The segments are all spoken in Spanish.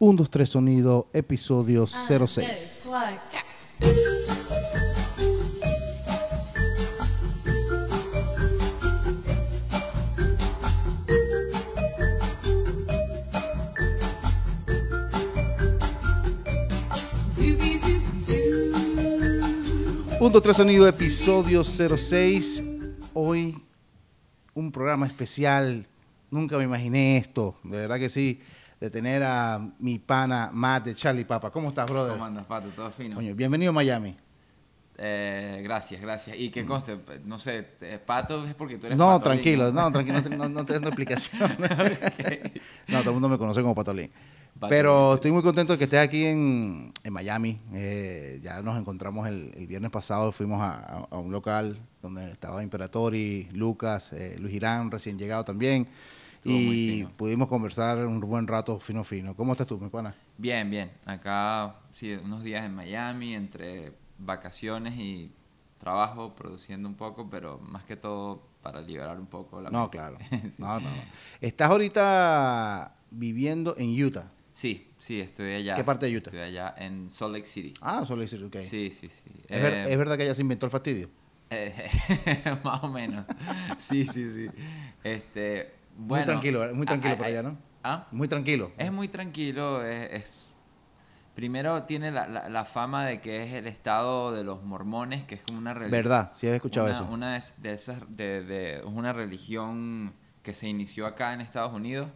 1, 2, 3 Sonido, episodio 06. Punto 3 Sonido, episodio 06. Hoy un programa especial. Nunca me imaginé esto. De verdad que sí de tener a mi pana mate de Charlie Papa. ¿Cómo estás, brother? ¿Cómo andas, Pato? Todo fino. Coño, bienvenido a Miami. Eh, gracias, gracias. Y qué mm. conste, no sé, eh, pato es porque tú eres No, tranquilo, no, tranquilo, no, tengo explicación. No, todo el mundo me conoce como Patolín. Pero estoy muy contento de que estés aquí en, Miami. Eh, ya nos encontramos el, viernes pasado, fuimos a, un local donde estaba Imperatori, Lucas, Luis Irán, recién llegado también y pudimos conversar un buen rato fino fino. ¿Cómo estás tú, mi pana? Bien, bien. Acá, sí, unos días en Miami, entre vacaciones y trabajo, produciendo un poco, pero más que todo para liberar un poco la... No, claro. no, no, Estás ahorita viviendo en Utah. Sí, sí, estoy allá. ¿Qué parte de Utah? Estoy allá en Salt Lake City. Ah, Salt Lake City, ok. Sí, sí, sí. ¿Es, eh, verdad que allá se inventó el fastidio? Eh, más o menos. sí, sí, sí. Este, muy tranquilo, eh, muy tranquilo por allá, ¿no? ¿Ah? Muy tranquilo. Es muy tranquilo, es, primero tiene la, fama de que es el estado de los mormones, que es como una religión. ¿Verdad? Sí, he escuchado eso. Una de esas, de, una religión que se inició acá en Estados Unidos,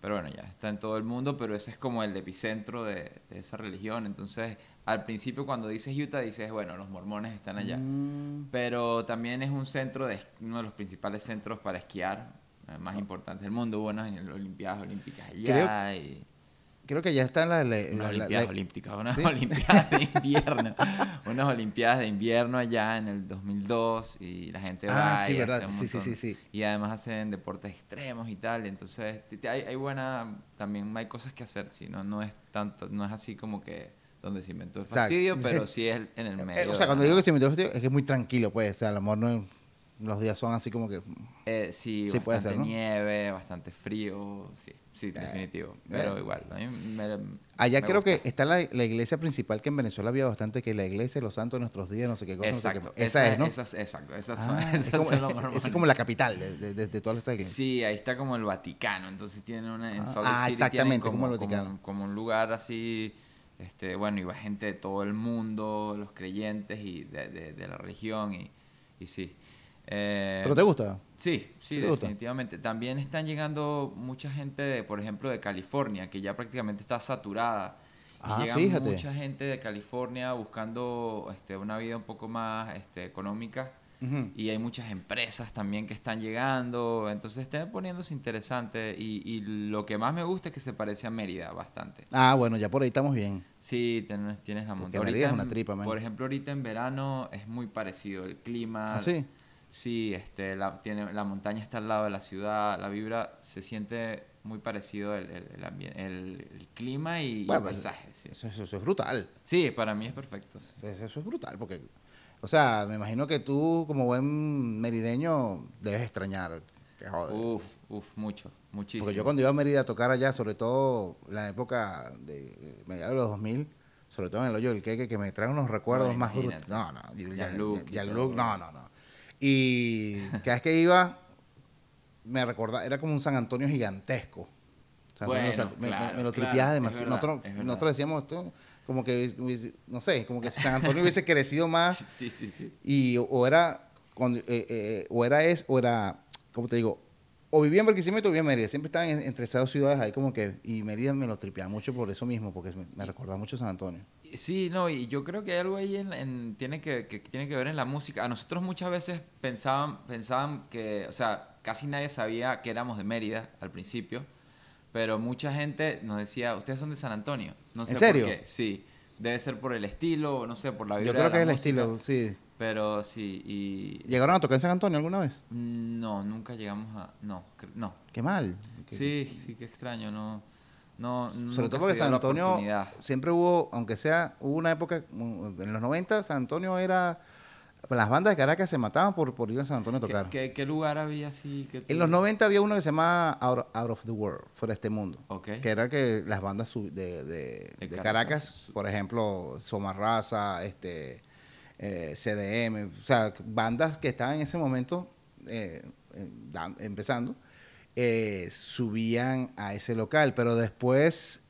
pero bueno, ya está en todo el mundo, pero ese es como el epicentro de, esa religión. Entonces, al principio cuando dices Utah, dices, bueno, los mormones están allá. Mm. Pero también es un centro, de, uno de los principales centros para esquiar eh, más importantes del mundo, bueno, en las Olimpiadas Olímpicas allá. Creo, y... creo que ya están las... Olimpiadas Olímpicas, unas Olimpiadas de invierno, unas Olimpiadas de invierno allá en el 2002 y la gente ah, va sí, y sí, sí, sí, Y además hacen deportes extremos y tal, entonces hay, hay buena, también hay cosas que hacer, si no, no es tanto, no es así como que donde se inventó el fastidio, pero sí es en el eh, medio. O sea, cuando digo que se inventó el fastidio, es que es muy tranquilo, pues. O sea, el amor no es los días son así como que... Mm, eh, sí, bastante puede nieve, bastante frío, sí, sí, eh, definitivo. Eh. Pero igual, Allá creo que está la, la, iglesia principal que en Venezuela había bastante, que la iglesia de los santos de nuestros días, no sé qué cosa. Exacto, Esa, es, ¿no? exacto, Esa ah, es, como, es, como la capital de, toda de, iglesia. Sí, ahí está como el Vaticano, entonces tiene una... ah, ah exactamente, como, el Vaticano. Como, un lugar así... Este, bueno, iba gente de todo el mundo, los creyentes y de, de, la religión, y, y sí, eh, ¿Pero te gusta? Sí, sí, definitivamente. También están llegando mucha gente, de, por ejemplo, de California, que ya prácticamente está saturada. Ah, fíjate. mucha gente de California buscando este, una vida un poco más este, económica. Y hay muchas empresas también que están llegando, entonces están poniéndose interesante y, lo que más me gusta es que se parece a Mérida bastante. Ah, bueno, ya por ahí estamos bien. Sí, tienes la montaña. Mérida es una tripa, Por ejemplo, ahorita en verano es muy parecido el clima. ¿Ah, sí? Sí, este, la, tiene, la montaña está al lado de la ciudad, la vibra se siente muy parecido el, el, clima y, el paisaje. Sí. Eso, es brutal. Sí, para mí es perfecto. Eso, es brutal, porque, o sea, me imagino que tú, como buen merideño, debes extrañar. Uf, uf, mucho, muchísimo. Porque yo cuando iba a Mérida a tocar allá, sobre todo en la época de eh, mediados de los 2000, sobre todo en el hoyo del queque, que me trae unos recuerdos más brutales. No, no, ya look, no, no, no. Y cada vez que iba, me recordaba, era como un San Antonio gigantesco. O sea, me, lo tripiaba demasiado. nosotros, decíamos esto como que, no sé, como que San Antonio hubiese crecido más. Sí, sí, sí. Y o, era, eh, eh, o era es, o era, ¿cómo te digo? o vivía en Barquisimeto o vivía en Mérida. Siempre estaban en, entre esas dos ciudades ahí como que... Y Mérida me lo tripeaba mucho por eso mismo, porque me, recordaba mucho San Antonio. Sí, no, y yo creo que hay algo ahí tiene que, tiene que ver en la música. A nosotros muchas veces pensaban, pensaban que... O sea, casi nadie sabía que éramos de Mérida al principio. Pero mucha gente nos decía, ustedes son de San Antonio. No sé ¿En serio? por qué. Sí. Debe ser por el estilo, no sé, por la vibra Yo creo que es el estilo, sí. Pero sí, y... ¿Llegaron a tocar en San Antonio alguna vez? Mm, no, nunca llegamos a... No, no. Qué mal. Sí, sí, qué extraño, no... No, Sobre todo porque San Antonio siempre hubo, aunque sea, hubo una época, mm, en los 90 San Antonio era pues, las bandas de Caracas se mataban por, por ir a San Antonio a tocar. ¿Qué, qué, lugar había así? en los 90 había uno que se llamaba Out, of the World, fuera de este mundo. Okay. Que era que las bandas de, de, Caracas, por ejemplo, Raza, este, eh, CDM, o sea, bandas que estaban en ese momento eh, eh, empezando, subían a ese local, pero después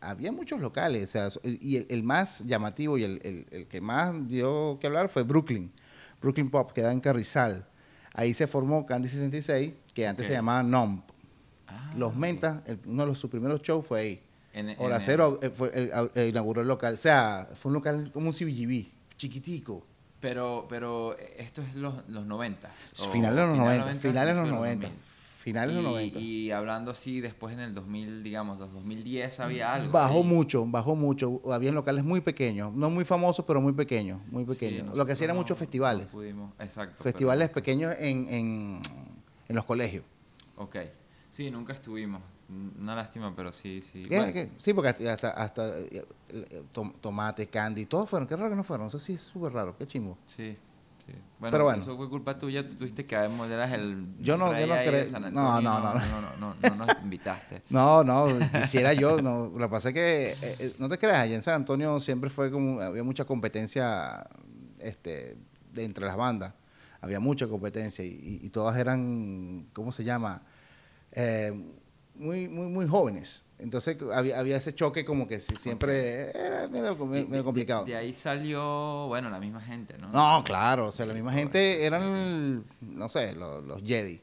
había muchos locales, o sea, y el, más llamativo y el, que más dio que hablar fue Brooklyn, Brooklyn Pop, que da en Carrizal. Ahí se formó Candy 66, que antes se llamaba NOMP. Ah, los Mentas, uno de sus primeros shows fue ahí. En, Hora Cero inauguró el local. O sea, fue un local como un CBGB chiquitico. Pero, pero eh, esto es los, los 90. Finales de los 90, finales de los 90. Finales Y hablando así, después en el 2000, digamos, los 2010 había mm, algo. Bajó mucho, bajó mucho. Había locales muy pequeños, no muy famosos, pero muy pequeños, muy pequeños. Lo que hacían era muchos festivales. pudimos, exacto. Festivales pequeños en, en, en los colegios. Ok. Sí, nunca estuvimos. Una lástima, pero sí, sí. ¿Qué, Sí, porque hasta, hasta eh, eh, tomate, candy, todos fueron. Qué raro que no fueron. Eso sí es súper raro. Qué chingo. Sí. Sí. Bueno, pero bueno, eso fue culpa tuya, tú tuviste que haber el. Yo no, yo no creo. No no no, no no no, no, no, no, nos invitaste. no, no, quisiera yo. No. Lo que pasa es que, eh, no te creas, allá en San Antonio siempre fue como. Había mucha competencia este, de entre las bandas. Había mucha competencia y, y, y todas eran, ¿cómo se llama? Eh, muy, muy, muy jóvenes. Entonces había, ese choque como que siempre era medio, complicado. De, ahí salió, bueno, la misma gente, ¿no? No, claro, o sea, la misma gente eran, no sé, los, Jedi.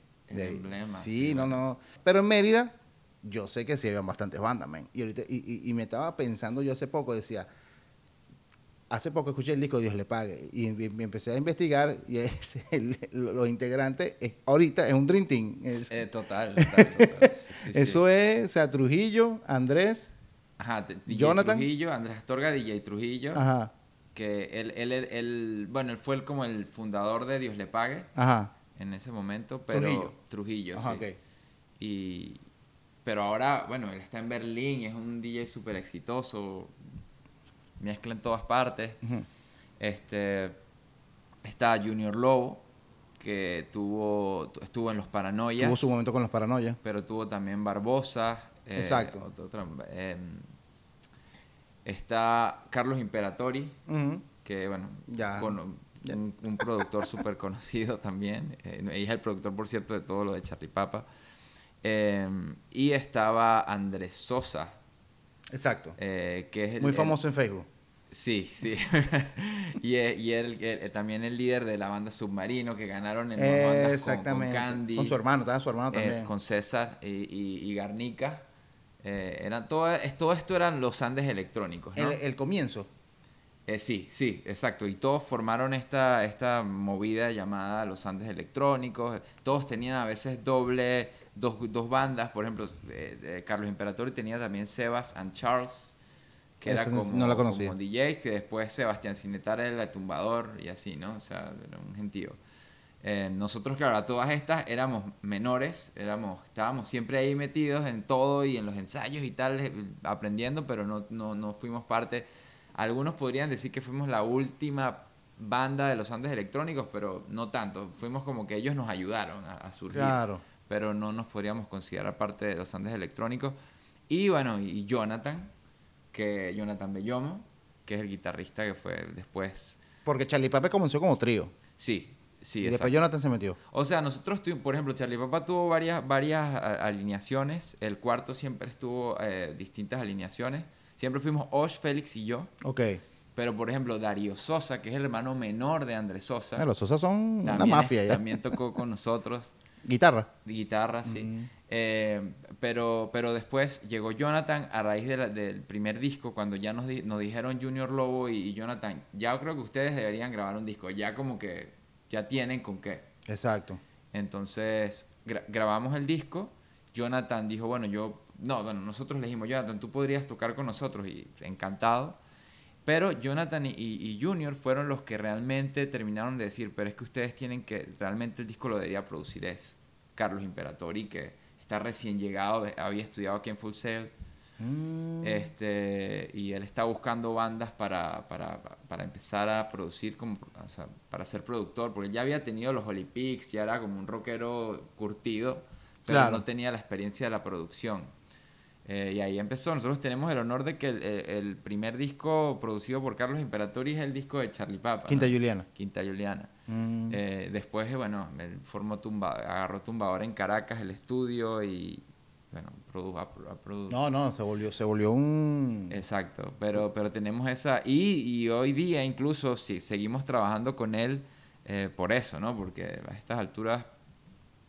Sí, no, no. Pero en Mérida, yo sé que sí habían bastantes bandas, man. Y, ahorita, y, y, me estaba pensando yo hace poco, decía, hace poco escuché el disco Dios le pague y me em, em, empecé a investigar y es los integrantes ahorita es un Dream Team. Es, eh, total, total eso es, o sea, Trujillo, Andrés. Ajá, Jonathan. Trujillo, Andrés Astorga, DJ Trujillo. Ajá. Que él, él, bueno, él fue como el fundador de Dios le pague. Ajá. En ese momento, pero. Trujillo. Ajá, sí. Y. Pero ahora, bueno, él está en Berlín, es un DJ súper exitoso. Mezcla en todas partes. Este. Está Junior Lobo que tuvo, estuvo en los Paranoias. Tuvo su momento con los Paranoias. Pero tuvo también Barbosa. Eh, Exacto. Em, está Carlos Imperatori, que bueno, ya. Un, productor súper conocido también. ella eh, es el productor, por cierto, de todo lo de Charlie Papa. Em, y estaba Andrés Sosa. Exacto. Eh, que es Muy famoso en Facebook. Sí, sí. y, eh, eh, también el líder de la banda Submarino que ganaron en eh, Con, Candy. Con su hermano, su hermano eh, también. con César y, Garnica. eran todo, esto eran los Andes electrónicos. ¿no? El, comienzo. sí, sí, exacto. Y todos formaron esta, esta movida llamada los Andes electrónicos. Todos tenían a veces doble, dos, bandas. Por ejemplo, Carlos Imperatori tenía también Sebas and Charles que era como, no la como dj que después Sebastián Cinetar era el tumbador y así, ¿no? O sea, era un gentío. Eh, nosotros, claro, a todas estas éramos menores, éramos, estábamos siempre ahí metidos en todo y en los ensayos y tal, eh, aprendiendo, pero no, no, no fuimos parte. Algunos podrían decir que fuimos la última banda de los Andes electrónicos, pero no tanto. Fuimos como que ellos nos ayudaron a, a surgir. Claro. Pero no nos podríamos considerar parte de los Andes electrónicos. Y bueno, y Jonathan, que Jonathan Bellomo, que es el guitarrista que fue después. Porque Charlie Papa comenzó como trío. Sí, sí. Y después Jonathan se metió. O sea, nosotros, por ejemplo, Charlie Papa tuvo varias, varias alineaciones. El cuarto siempre estuvo eh, distintas alineaciones. Siempre fuimos Osh, Félix y yo. Ok. Pero, por ejemplo, Darío Sosa, que es el hermano menor de Andrés Sosa. los Sosa son la una mafia. Ya. También tocó con nosotros. ¿Guitarra? Guitarra, sí. Eh, pero, pero después llegó Jonathan a raíz del primer disco, cuando ya nos, nos dijeron Junior Lobo y, Jonathan, ya creo que ustedes deberían grabar un disco, ya como que ya tienen con qué. Exacto. Entonces grabamos el disco, Jonathan dijo, bueno, yo, no, bueno, nosotros le dijimos, Jonathan, tú podrías tocar con nosotros y encantado. Pero Jonathan y, Junior fueron los que realmente terminaron de decir, pero es que ustedes tienen que, realmente el disco lo debería producir es Carlos Imperator y que recién llegado, había estudiado aquí en Full Sail. Mm. Este, y él está buscando bandas para, para, para empezar a producir, como, para ser productor, porque ya había tenido los Olympics, ya era como un rockero curtido, pero no tenía la experiencia de la producción. Eh, y ahí empezó. Nosotros tenemos el honor de que el, primer disco producido por Carlos Imperatori es el disco de Charlie Papa. Quinta Juliana. Quinta Juliana. Mm. Eh, después, eh, bueno, me formó tumba, agarró tumbador en Caracas, el estudio y, bueno, produjo No, no, se volvió, se volvió un... Exacto, pero, pero tenemos esa... Y, hoy día incluso sí, seguimos trabajando con él eh, por eso, ¿no? Porque a estas alturas...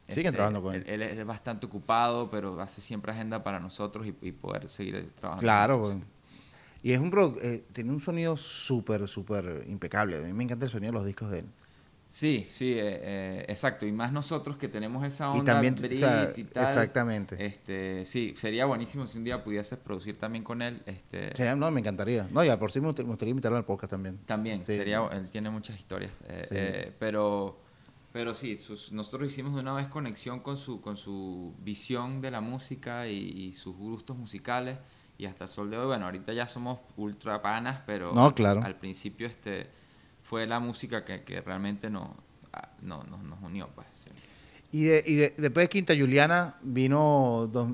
Siguen este, trabajando con él. él. es bastante ocupado, pero hace siempre agenda para nosotros y, poder seguir trabajando. Claro, pues. Y es un tiene un sonido súper, súper impecable. A mí me encanta el sonido de los discos de él. Sí, sí, eh, eh, exacto. Y más nosotros que tenemos esa onda y también, Exactamente. Este, sí, sería buenísimo si un día pudieses producir también con él. Este, no, me encantaría. No, ya por sí me gustaría invitarlo al podcast también. También, sería, él tiene muchas historias. Eh, pero, pero sí, nosotros hicimos de una vez conexión con su, con su visión de la música y, sus gustos musicales. Y hasta el sol de hoy, bueno, ahorita ya somos ultra panas, pero no, claro. al principio este fue la música que, realmente ah, no, nos unió. Pues, Y, de, y de, después de Quinta Juliana vino 20.000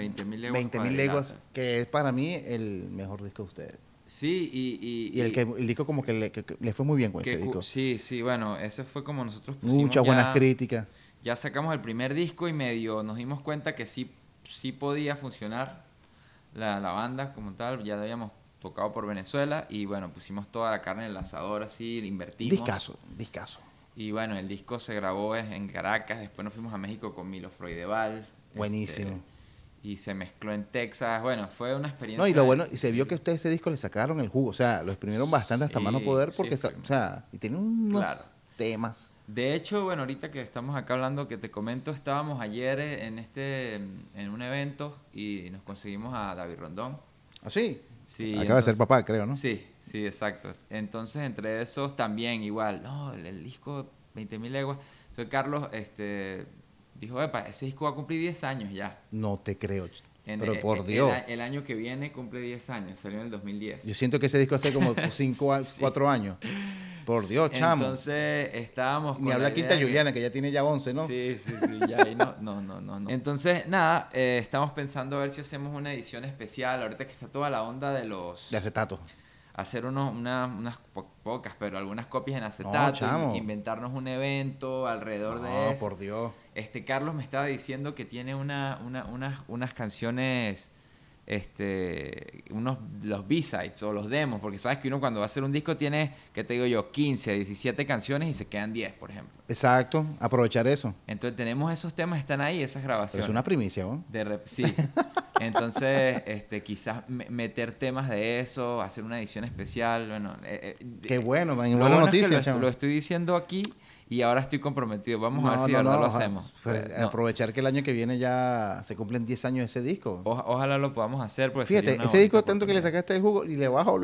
eh, leguas, 20, leguas, que es para mí el mejor disco de ustedes. Sí, y... y, el, que, el disco como que le, le, fue muy bien con ese disco. Sí, sí, bueno, ese fue como nosotros pusimos Muchas buenas críticas. Ya sacamos el primer disco y medio nos dimos cuenta que sí, sí podía funcionar la, la banda como tal. Ya habíamos tocado por Venezuela y bueno, pusimos toda la carne en el asador así, invertimos. Discaso, discaso. Y bueno, el disco se grabó en Caracas, después nos fuimos a México con Milo Freudeval. Este, Buenísimo. y se mezcló en Texas. Bueno, fue una experiencia. No, y lo bueno, y se vio que ustedes ese disco le sacaron el jugo, o sea, lo exprimieron bastante hasta mano poder porque, o sea, y tiene unos temas. De hecho, bueno, ahorita que estamos acá hablando, que te comento, estábamos ayer en este, en un evento y nos conseguimos a David Rondón. ¿Ah, sí? Acaba de ser papá, creo, ¿no? Sí, sí, exacto. Entonces, entre esos también igual, no, el, disco disco 20.000 leguas. Entonces, Carlos este, dijo, epa, ese disco va a cumplir 10 años ya. No te creo. Pero e, por e, Dios. El, año que viene cumple 10 años, salió en el 2010. Yo siento que ese disco hace como 5 4 años. Por Dios, chamo. Entonces estábamos con. Ni habla Quinta Juliana, que... ya tiene ya 11, ¿no? Sí, sí, sí, ya ahí no, no, no, no, Entonces, nada, eh, estamos pensando a ver si hacemos una edición especial. Ahorita que está toda la onda de los. De acetato. Hacer unas pocas, pero algunas copias en acetato. No, inventarnos un evento alrededor de eso. por Dios. Este, Carlos me estaba diciendo que tiene una, unas, unas canciones, este, unos, los B-sides o los demos, porque sabes que uno cuando va a hacer un disco tiene, ¿qué te digo yo?, 15, 17 canciones y se quedan 10, por ejemplo. Exacto, aprovechar eso. Entonces tenemos esos temas, están ahí, esas grabaciones. es una primicia, ¿no? De sí. Entonces, este, quizás meter temas de eso, hacer una edición especial, bueno. Eh, eh, Qué bueno, buena noticia, lo estoy diciendo aquí y ahora estoy comprometido. Vamos a ver si ahora lo hacemos. Eh, aprovechar que el año que viene ya se cumplen 10 años ese disco. ojalá lo podamos hacer. Fíjate, ese disco tanto que le sacaste el jugo y le bajó.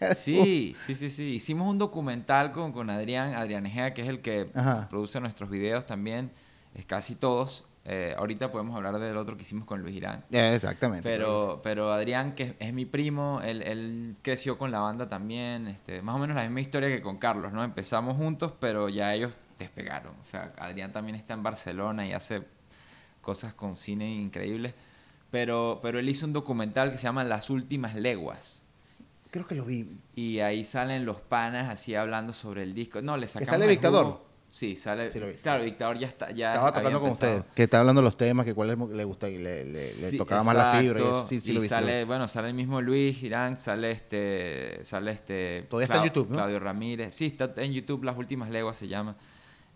a Sí, sí, sí, sí. Hicimos un documental con, con Adrián, Adrián Egea, que es el que produce nuestros videos también, es casi todos. Eh, ahorita podemos hablar del otro que hicimos con Luis Irán. Eh, exactamente. Pero, pero Adrián, que es, es mi primo, él, él, creció con la banda también. Este, más o menos la misma historia que con Carlos, ¿no? Empezamos juntos, pero ya ellos despegaron. O sea, Adrián también está en Barcelona y hace cosas con cine increíbles. Pero, pero él hizo un documental que se llama Las últimas leguas. Creo que lo vi. Y ahí salen los panas así hablando sobre el disco. No, le Que sale el Dictador. Sí, sale. claro, Dictador ya está. Ya Estaba tocando con ustedes. Que está hablando de los temas, que cuál le gusta, le, tocaba más la fibra. Y Sí, sí, sale, bueno, sale el mismo Luis Girán, sale este. Sale este. Todavía está en YouTube, ¿no? Claudio Ramírez. Sí, está en YouTube, Las últimas leguas se llama.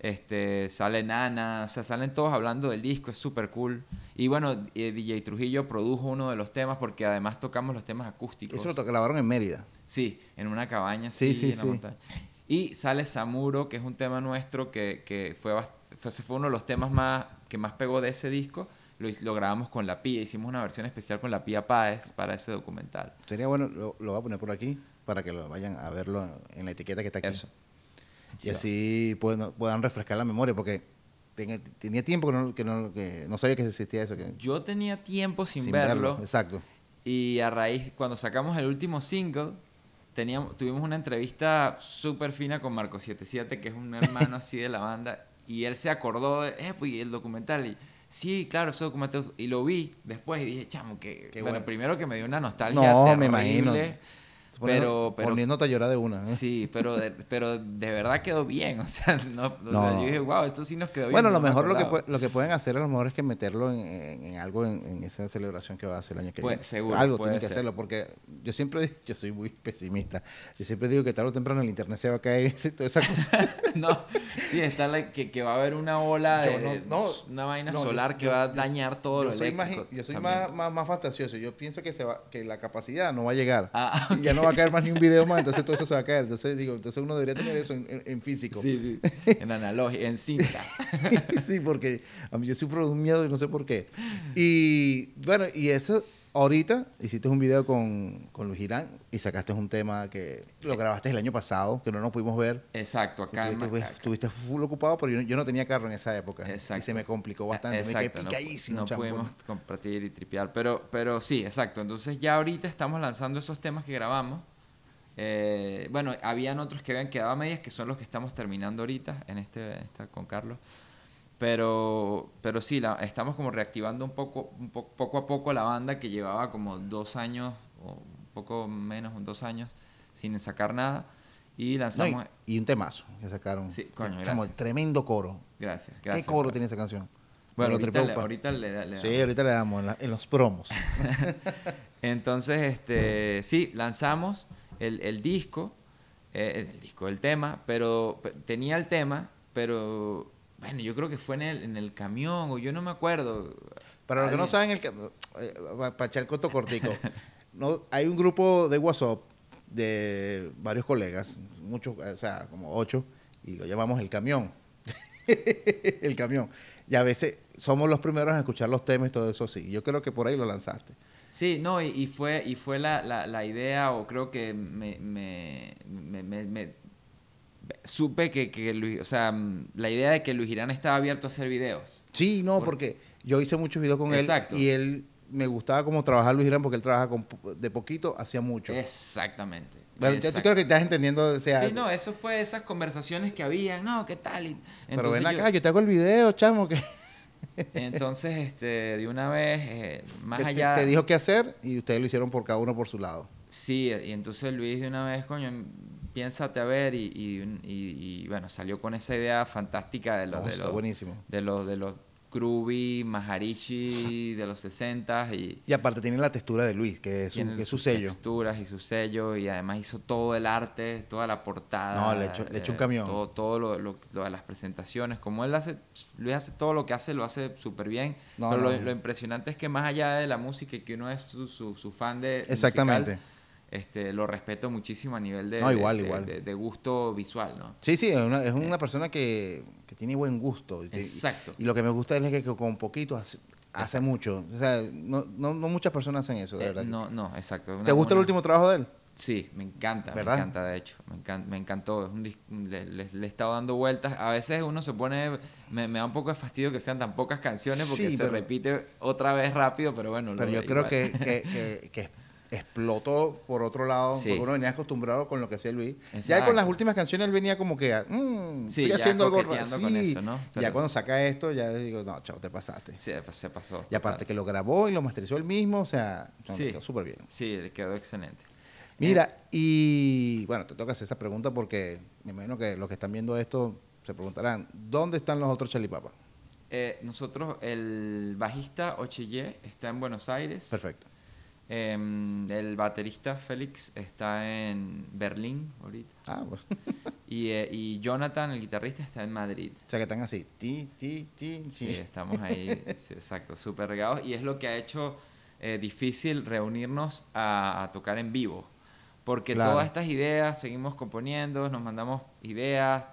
Este, sale Nana, o sea, salen todos hablando del disco, es súper cool. Y bueno, eh, DJ Trujillo produjo uno de los temas porque además tocamos los temas acústicos. Eso lo grabaron en Mérida. Sí, en una cabaña. Sí, sí, sí. Y sale Samuro, que es un tema nuestro que, que fue, fue, uno de los temas más, que más pegó de ese disco. Lo, lo, grabamos con la Pía, hicimos una versión especial con la Pía Páez para ese documental. Sería bueno, lo, voy a poner por aquí para que lo vayan a verlo en la etiqueta que está aquí. Eso y así puedan, puedan, refrescar la memoria, porque tenía tiempo que no, sabía que existía eso. yo tenía tiempo sin, verlo, Exacto. Y a raíz, cuando sacamos el último single, teníamos, tuvimos una entrevista súper fina con Marco77, que es un hermano así de la banda, y él se acordó de, eh, pues, el documental. Y, Sí, claro, eso documental. Y lo vi después y dije, chamo, que. bueno, primero que me dio una nostalgia. No, me imagino. Pero, pero, de una. ¿eh? Sí, pero de, pero de verdad quedó bien. O sea, no, yo dije, wow, esto sí nos quedó bien. Bueno, lo mejor lo que, lo que pueden hacer a lo mejor es que meterlo en, algo, en, esa celebración que va a hacer el año que viene. algo tienen que hacerlo, porque yo siempre yo soy muy pesimista. Yo siempre digo que tarde o temprano el internet se va a caer y toda esa cosa. no, sí, está que, que va a haber una ola, de, una vaina solar que va a dañar todo lo soy Más, yo soy más, más, fantasioso. Yo pienso que, se va, que la capacidad no va a llegar. Ah, ya no va a caer más ni un video más, entonces todo eso se va a caer. Entonces, digo, entonces uno debería tener eso en, físico. Sí, sí. En analógico, en cinta. sí, porque a mí yo sufro de un miedo y no sé por qué. Y bueno, y eso ahorita hiciste un video con, con Luis Girán y sacaste un tema que lo grabaste el año pasado, que no nos pudimos ver. Exacto, acá estuviste, estuviste full ocupado, pero yo no, tenía carro en esa época. Exacto. Y se me complicó ah, bastante. me quedé no, no pudimos compartir y tripear. Pero, pero sí, exacto. Entonces ya ahorita estamos lanzando esos temas que grabamos. Eh, bueno, habían otros que habían quedado a medias, que son los que estamos terminando ahorita en este, con Carlos. Pero, pero sí, la, estamos como reactivando un poco, un poco a poco la banda que llevaba como dos años, o un poco menos, dos años, sin sacar nada. Y lanzamos. y, un temazo que sacaron. Sí, coño, gracias. tremendo coro. Gracias, gracias. ¿Qué coro tiene esa canción? Bueno, ahorita le, damos. Sí, ahorita le damos en, los promos. Entonces, este, sí, lanzamos el, disco, eh, el disco, el tema, pero tenía el tema, pero bueno, yo creo que fue en el, en el camión, o yo no me acuerdo. Para los que no saben, el, eh, para echar el coto cortico, no, hay un grupo de WhatsApp de varios colegas, muchos, o sea, como ocho, y lo llamamos el camión. el camión. Y a veces somos los primeros en escuchar los temas y todo eso sí. Yo creo que por ahí lo lanzaste. Sí, no, y, fue, y fue la, idea, o creo que me, me supe que, Luis, o sea, mm, la idea de que Luis Irán estaba abierto a hacer videos. Sí, no, porque yo hice muchos videos con Exacto. él y él me gustaba como trabajar Luis Irán porque él trabaja de poquito hacía mucho. Exactamente. Bueno, yo creo que estás entendiendo, Sí, no, eso fue esas conversaciones que habían no, ¿qué tal? pero ven acá, yo... te hago el video, chamo, que Entonces, este, de una vez, eh, más allá. te, allá... te dijo qué hacer y ustedes lo hicieron por cada uno por su lado. Sí, y entonces Luis de una vez, coño, piénsate a ver y, bueno, salió con esa idea fantástica de los... de los De los, de Maharishi de los 60 y... Y aparte tiene la textura de Luis, que es, un, que es su texturas y su sello y además hizo todo el arte, toda la portada. No, le echó, un eh, camión. Todo, todo lo, las presentaciones. Como él hace, Luis hace todo lo que hace, lo hace súper bien. lo, impresionante es que más allá de la música que uno es su, fan de... Exactamente. Musical, este, lo respeto muchísimo a nivel de, gusto visual, ¿no? Sí, sí, es una, eh. persona que, tiene buen gusto. Exacto. Y, lo que me gusta es que, con poquito hace, mucho. O sea, no, muchas personas hacen eso, de eh, verdad. No, no, exacto. ¿Te gusta el último trabajo de él? Sí, me encanta, me encanta, de hecho. Me, encantó. le, he estado dando vueltas. A veces uno se pone. Me, da un poco de fastidio que sean tan pocas canciones porque se repite otra vez rápido, pero bueno. Pero yo creo que, que, que explotó por otro lado, porque uno venía acostumbrado con lo que hacía Luis. Ya con las últimas canciones él venía como que, mmm, estoy haciendo algo raro. Sí. Ya cuando saca esto, ya digo, no, chao, te pasaste. Sí, se pasó. Y aparte que lo grabó y lo masterizó él mismo, o sea, sí. súper bien. Sí, le quedó excelente. Mira, eh, y bueno, te toca hacer esa pregunta porque me imagino que los que están viendo esto se preguntarán, ¿dónde están los otros chalipapas? Eh, nosotros, el bajista Ochille está en Buenos Aires. Perfecto. Em, el baterista Félix está en Berlín ahorita. Ah, pues. eh, y, Jonathan, el guitarrista, está en Madrid. O sea, que están así. Ti, ti, ti, sí, estamos ahí, exacto, súper regados. Y es lo que ha hecho eh, difícil reunirnos a, tocar en vivo. Porque todas estas ideas seguimos componiendo, nos mandamos ideas.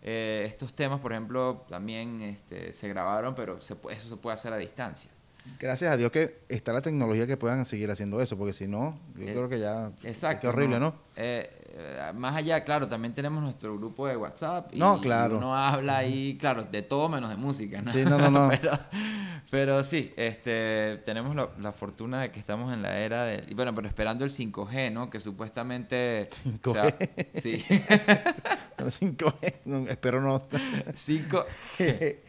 Eh, estos temas, por ejemplo, también este, se grabaron, pero se, eso se puede hacer a distancia gracias a Dios que está la tecnología que puedan seguir haciendo eso, porque si no, yo eh, creo que ya. Exacto. horrible, ¿no? Eh, eh, más allá, claro, también tenemos nuestro grupo de WhatsApp. Y, no, claro. uno habla ahí, claro, de todo menos de música, ¿no? Sí, no, no, no. pero, sí, este, tenemos la, fortuna de que estamos en la era del. bueno, pero esperando el 5G, ¿no? Que supuestamente. 5G. O sea, sí. 5 espero no. 5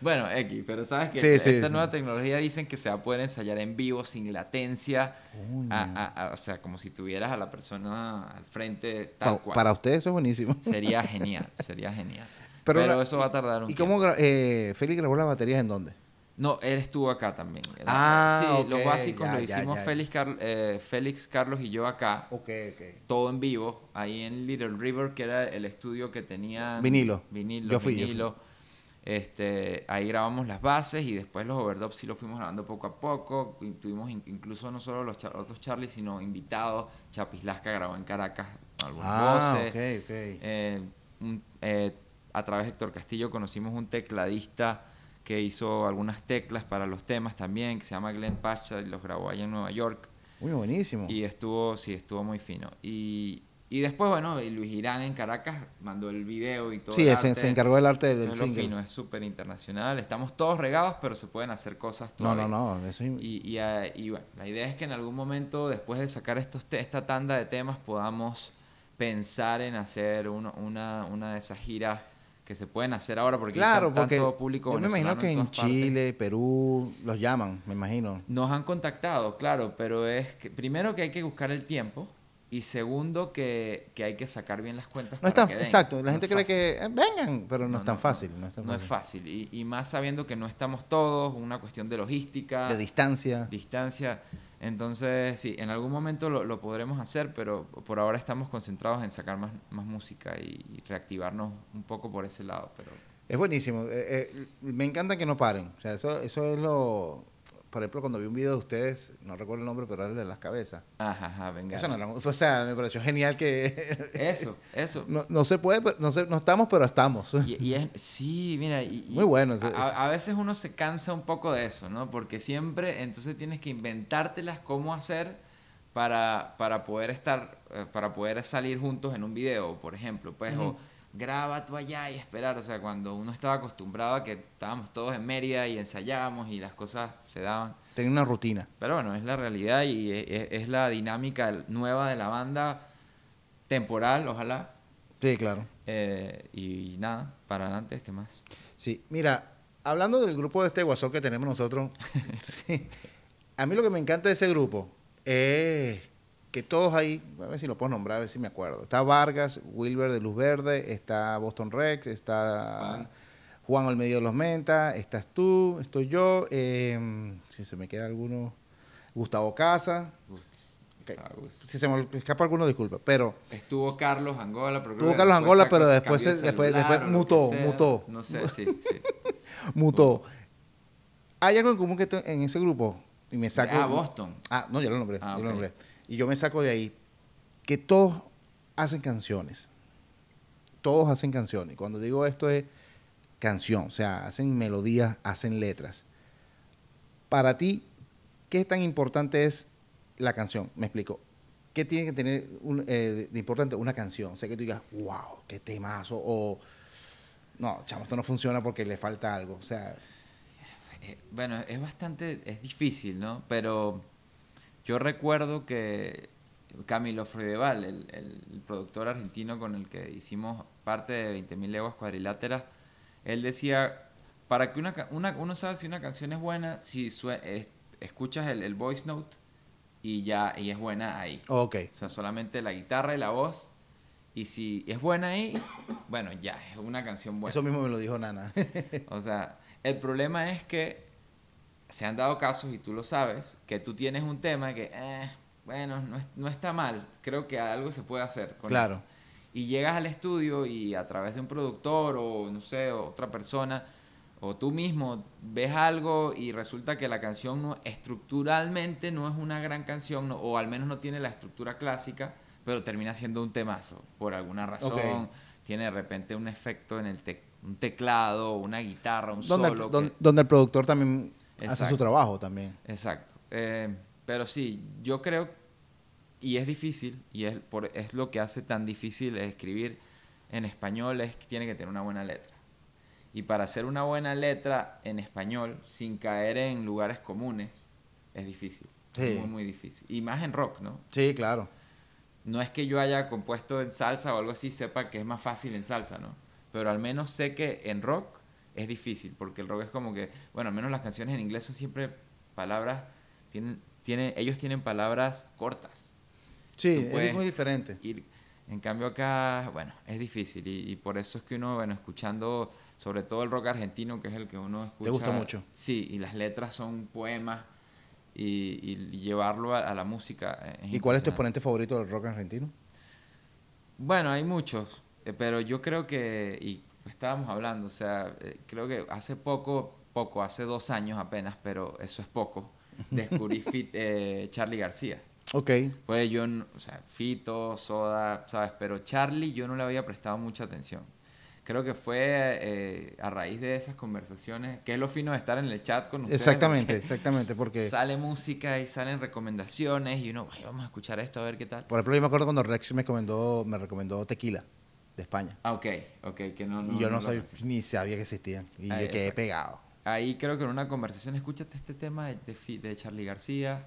Bueno, X, pero sabes que esta, nueva tecnología dicen que se va a poder ensayar en vivo sin latencia. o sea, como si tuvieras a la persona al frente tal para, cual. Para ustedes eso es buenísimo. Sería genial, sería genial. Pero, eso va a tardar un ¿Y cómo eh, Félix grabó las baterías en dónde? No, él estuvo acá también. Ah, sí, los básicos lo hicimos eh, Félix, Carlos y yo acá. Ok, ok. Todo en vivo, ahí en Little River, que era el estudio que tenía. Vinilo. Vinilo. Este, ahí grabamos las bases y después los overdubs sí lo fuimos grabando poco a poco. tuvimos incluso no solo los otros Charlie, sino invitados. Chapislasca grabó en Caracas algunos ah, voces. Eh, eh, a través de Héctor Castillo conocimos un tecladista que hizo algunas teclas para los temas también, que se llama Glenn Pacha, y los grabó allá en Nueva York. Muy buenísimo. Y estuvo, sí, estuvo muy fino. Y, después, bueno, Luis Irán en Caracas mandó el video y todo. Sí, se, encargó del arte del single. Fino, es súper internacional. Estamos todos regados, pero se pueden hacer cosas No, no, no. Eso es... y, y, ah, y, bueno, la idea es que en algún momento, después de sacar estos esta tanda de temas, podamos pensar en hacer una, una de esas giras que se pueden hacer ahora porque claro, porque tanto público yo me imagino que en, Chile, Perú los llaman, me imagino. Nos han contactado, claro, pero es que, primero que hay que buscar el tiempo y segundo que, que hay que sacar bien las cuentas. No es exacto, la gente cree que eh, vengan, pero no, es tan fácil. No, es, fácil. y, y más sabiendo que no estamos todos, una cuestión de logística, de distancia, distancia. Entonces, sí, en algún momento lo, podremos hacer, pero por ahora estamos concentrados en sacar más, más música y, reactivarnos un poco por ese lado. Pero... Es buenísimo. Eh, eh, me encanta que no paren. O sea, eso, eso es lo, por ejemplo, cuando vi un video de ustedes, no recuerdo el nombre, pero era el de las cabezas. Ajá, venga. o sea, me pareció genial que... eso, eso. No, se puede, no, no estamos, pero estamos. Y, sí, mira, muy bueno. a, veces uno se cansa un poco de eso, ¿no? Porque siempre, entonces tienes que inventártelas cómo hacer para, para poder estar, eh, para poder salir juntos en un video, por ejemplo, pues, graba tú allá y esperar. O sea, cuando uno estaba acostumbrado a que estábamos todos en Mérida y ensayábamos y las cosas se daban. Tenía una rutina. Pero bueno, es la realidad y e, e, es, la dinámica nueva de la banda, temporal, ojalá. Sí, claro. Eh, y, nada, para adelante, ¿qué más? Sí, mira, hablando del grupo de este Guasó que tenemos nosotros, sí, a mí lo que me encanta de ese grupo es que todos ahí, a ver si lo puedo nombrar, a ver si me acuerdo. Está Vargas, Wilber de Luz Verde, está Boston Rex, está Juan Olmedo de los Menta, estás tú, estoy yo, em, si se me queda alguno, Gustavo Casa. Si se me escapa alguno, disculpa, pero... Estuvo Carlos Angola, pero Estuvo Carlos Angola, pero después, después, después mutó, mutó. No sé, sí, sí. mutó. ¿Hay algo en común que en ese grupo? Y me ah, saco... Ah, Boston. Ah, no, yo lo nombré, ah, yo lo nombré y yo me saco de ahí, que todos hacen canciones. Todos hacen canciones. Cuando digo esto es canción, o sea, hacen melodías, hacen letras. Para ti, ¿qué tan importante es la canción? Me explico. ¿Qué tiene que tener eh, de importante una canción? O sea, que tú digas, wow, qué temazo, o no, chamo, esto no funciona porque le falta algo. O sea. Eh, bueno, es bastante, es difícil, ¿no? Pero yo recuerdo que Camilo Freudeval, el, productor argentino con el que hicimos parte de 20.000 leguas cuadriláteras, él decía, para que una, uno sabe si una canción es buena, si escuchas el, voice note y ya y es buena ahí. Ok. O sea, solamente la guitarra y la voz. Y si es buena ahí, bueno, ya, es una canción buena. Eso mismo me lo dijo Nana. o sea, el problema es que se han dado casos, y tú lo sabes, que tú tienes un tema que, eh, bueno, no, está mal, creo que algo se puede hacer. Con claro. Y llegas al estudio y a través de un productor o, no sé, otra persona, o tú mismo ves algo y resulta que la canción estructuralmente no es una gran canción, o al menos no tiene la estructura clásica, pero termina siendo un temazo, por alguna razón. Tiene de repente un efecto en el un teclado, una guitarra, un solo. donde el productor también Hace su trabajo también. Exacto. Eh, pero sí, yo creo, y es difícil, y es, por, es lo que hace tan difícil escribir en español, es que tiene que tener una buena letra. Y para hacer una buena letra en español, sin caer en lugares comunes, es difícil. es Muy, muy difícil. Y más en rock, ¿no? Sí, claro. No es que yo haya compuesto en salsa o algo así, sepa que es más fácil en salsa, ¿no? Pero al menos sé que en rock es difícil, porque el rock es como que, bueno, al menos las canciones en inglés son siempre palabras, tienen, tienen, ellos tienen palabras cortas. Sí, es muy diferente. en cambio acá, bueno, es difícil y, por eso es que uno, bueno, escuchando sobre todo el rock argentino, que es el que uno escucha. Te gusta mucho. Sí, y las letras son poemas y, llevarlo a, la música. Eh, ¿Y cuál es tu exponente favorito del rock argentino? Bueno, hay muchos, eh, pero yo creo que, estábamos hablando, o sea, eh, creo que hace poco, poco, hace dos años apenas, pero eso es poco, descubrí fit, eh, Charlie García. Ok. Pues yo, o sea, Fito, Soda, ¿sabes? Pero Charlie yo no le había prestado mucha atención. Creo que fue eh, a raíz de esas conversaciones, que es lo fino de estar en el chat con ustedes. Exactamente, exactamente, porque... Sale música y salen recomendaciones y uno, vamos a escuchar esto a ver qué tal. Por ejemplo, yo me acuerdo cuando Rex me recomendó, me recomendó Tequila de España. Ah, ok, ok, que no... y yo no, sabía, ni sabía que existían. Y Ahí, yo quedé pegado. Ahí creo que en una conversación, escúchate este tema de, de, Charlie García.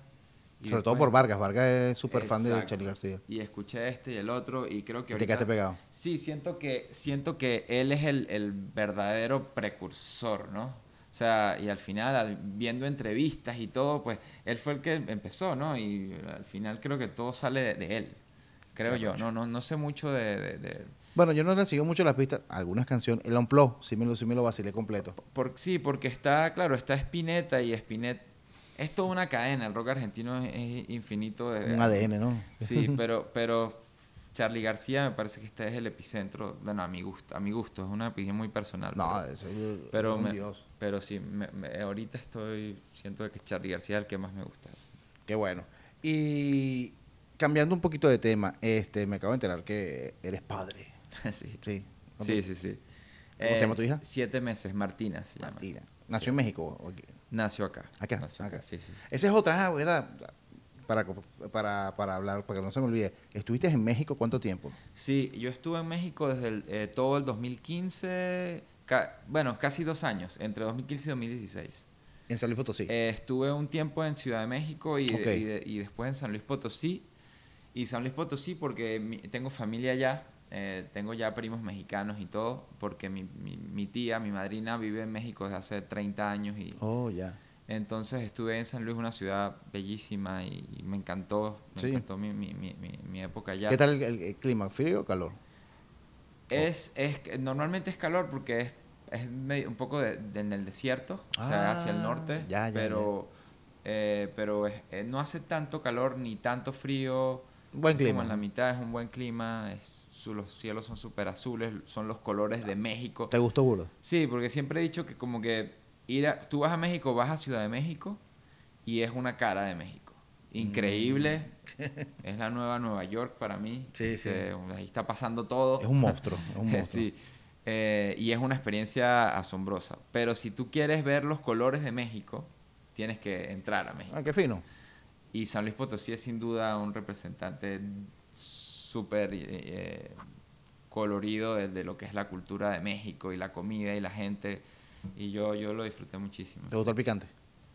Sobre todo por Vargas, Vargas es súper fan de Charlie García. Y escuché este y el otro y creo que... Ahorita, te quedaste pegado. Sí, siento que, siento que él es el, el verdadero precursor, ¿no? O sea, y al final, viendo entrevistas y todo, pues él fue el que empezó, ¿no? Y al final creo que todo sale de, él, creo yo. No, no, no sé mucho de, bueno, yo no le sigo mucho las pistas, algunas canciones, el Unplug, si me lo, me lo vacilé completo. Por, sí, porque está, claro, está Spinetta y Spinet. es toda una cadena, el rock argentino es, infinito. De, Un ADN, ¿no? Sí, pero, pero Charlie García me parece que este es el epicentro, bueno, a mi gusto, a mi gusto, es una opinión muy personal. No, pero, es, pero un dios. Pero sí, ahorita estoy, siento que Charlie García es el que más me gusta. Qué bueno. Y cambiando un poquito de tema, este, me acabo de enterar que eres padre. sí. Sí. Sí, ¿Cómo se llama tu hija? Siete meses, Martina se llama. Martina. ¿Nació en México? Nació acá. Acá. Nació Sí, sí. Esa es otra, ¿verdad? Ah, para, para, hablar, para que no se me olvide. ¿Estuviste en México cuánto tiempo? Sí, yo estuve en México desde eh, todo el 2015, bueno, casi dos años, entre 2015 y 2016. ¿En San Luis Potosí? Eh, estuve un tiempo en Ciudad de México y, y, después en San Luis Potosí. Y San Luis Potosí porque tengo familia allá eh, tengo ya primos mexicanos y todo, porque mi, mi, tía, mi madrina, vive en México desde hace 30 años. Y, oh, ya. Entonces estuve en San Luis, una ciudad bellísima y, me encantó, me encantó mi, época allá. ¿Qué tal el, clima? ¿Frío o calor? Es, es, normalmente es calor porque es, es medio, un poco de, en el desierto, o sea, ah, hacia el norte, ya, pero, eh, pero eh, no hace tanto calor ni tanto frío. Buen clima. en la mitad es un buen clima, es los cielos son súper azules, son los colores de México. ¿Te gustó burda? Sí, porque siempre he dicho que como que ir tú vas a México, vas a Ciudad de México y es una cara de México. Increíble. Mm. es la nueva Nueva York para mí. Sí, este, sí. ahí está pasando todo. Es un monstruo. sí. Eh, y es una experiencia asombrosa. Pero si tú quieres ver los colores de México, tienes que entrar a México. Ah, qué fino. Y San Luis Potosí es sin duda un representante súper eh, eh, colorido de, lo que es la cultura de México y la comida y la gente. Y yo, yo lo disfruté muchísimo. ¿Te gustó el picante?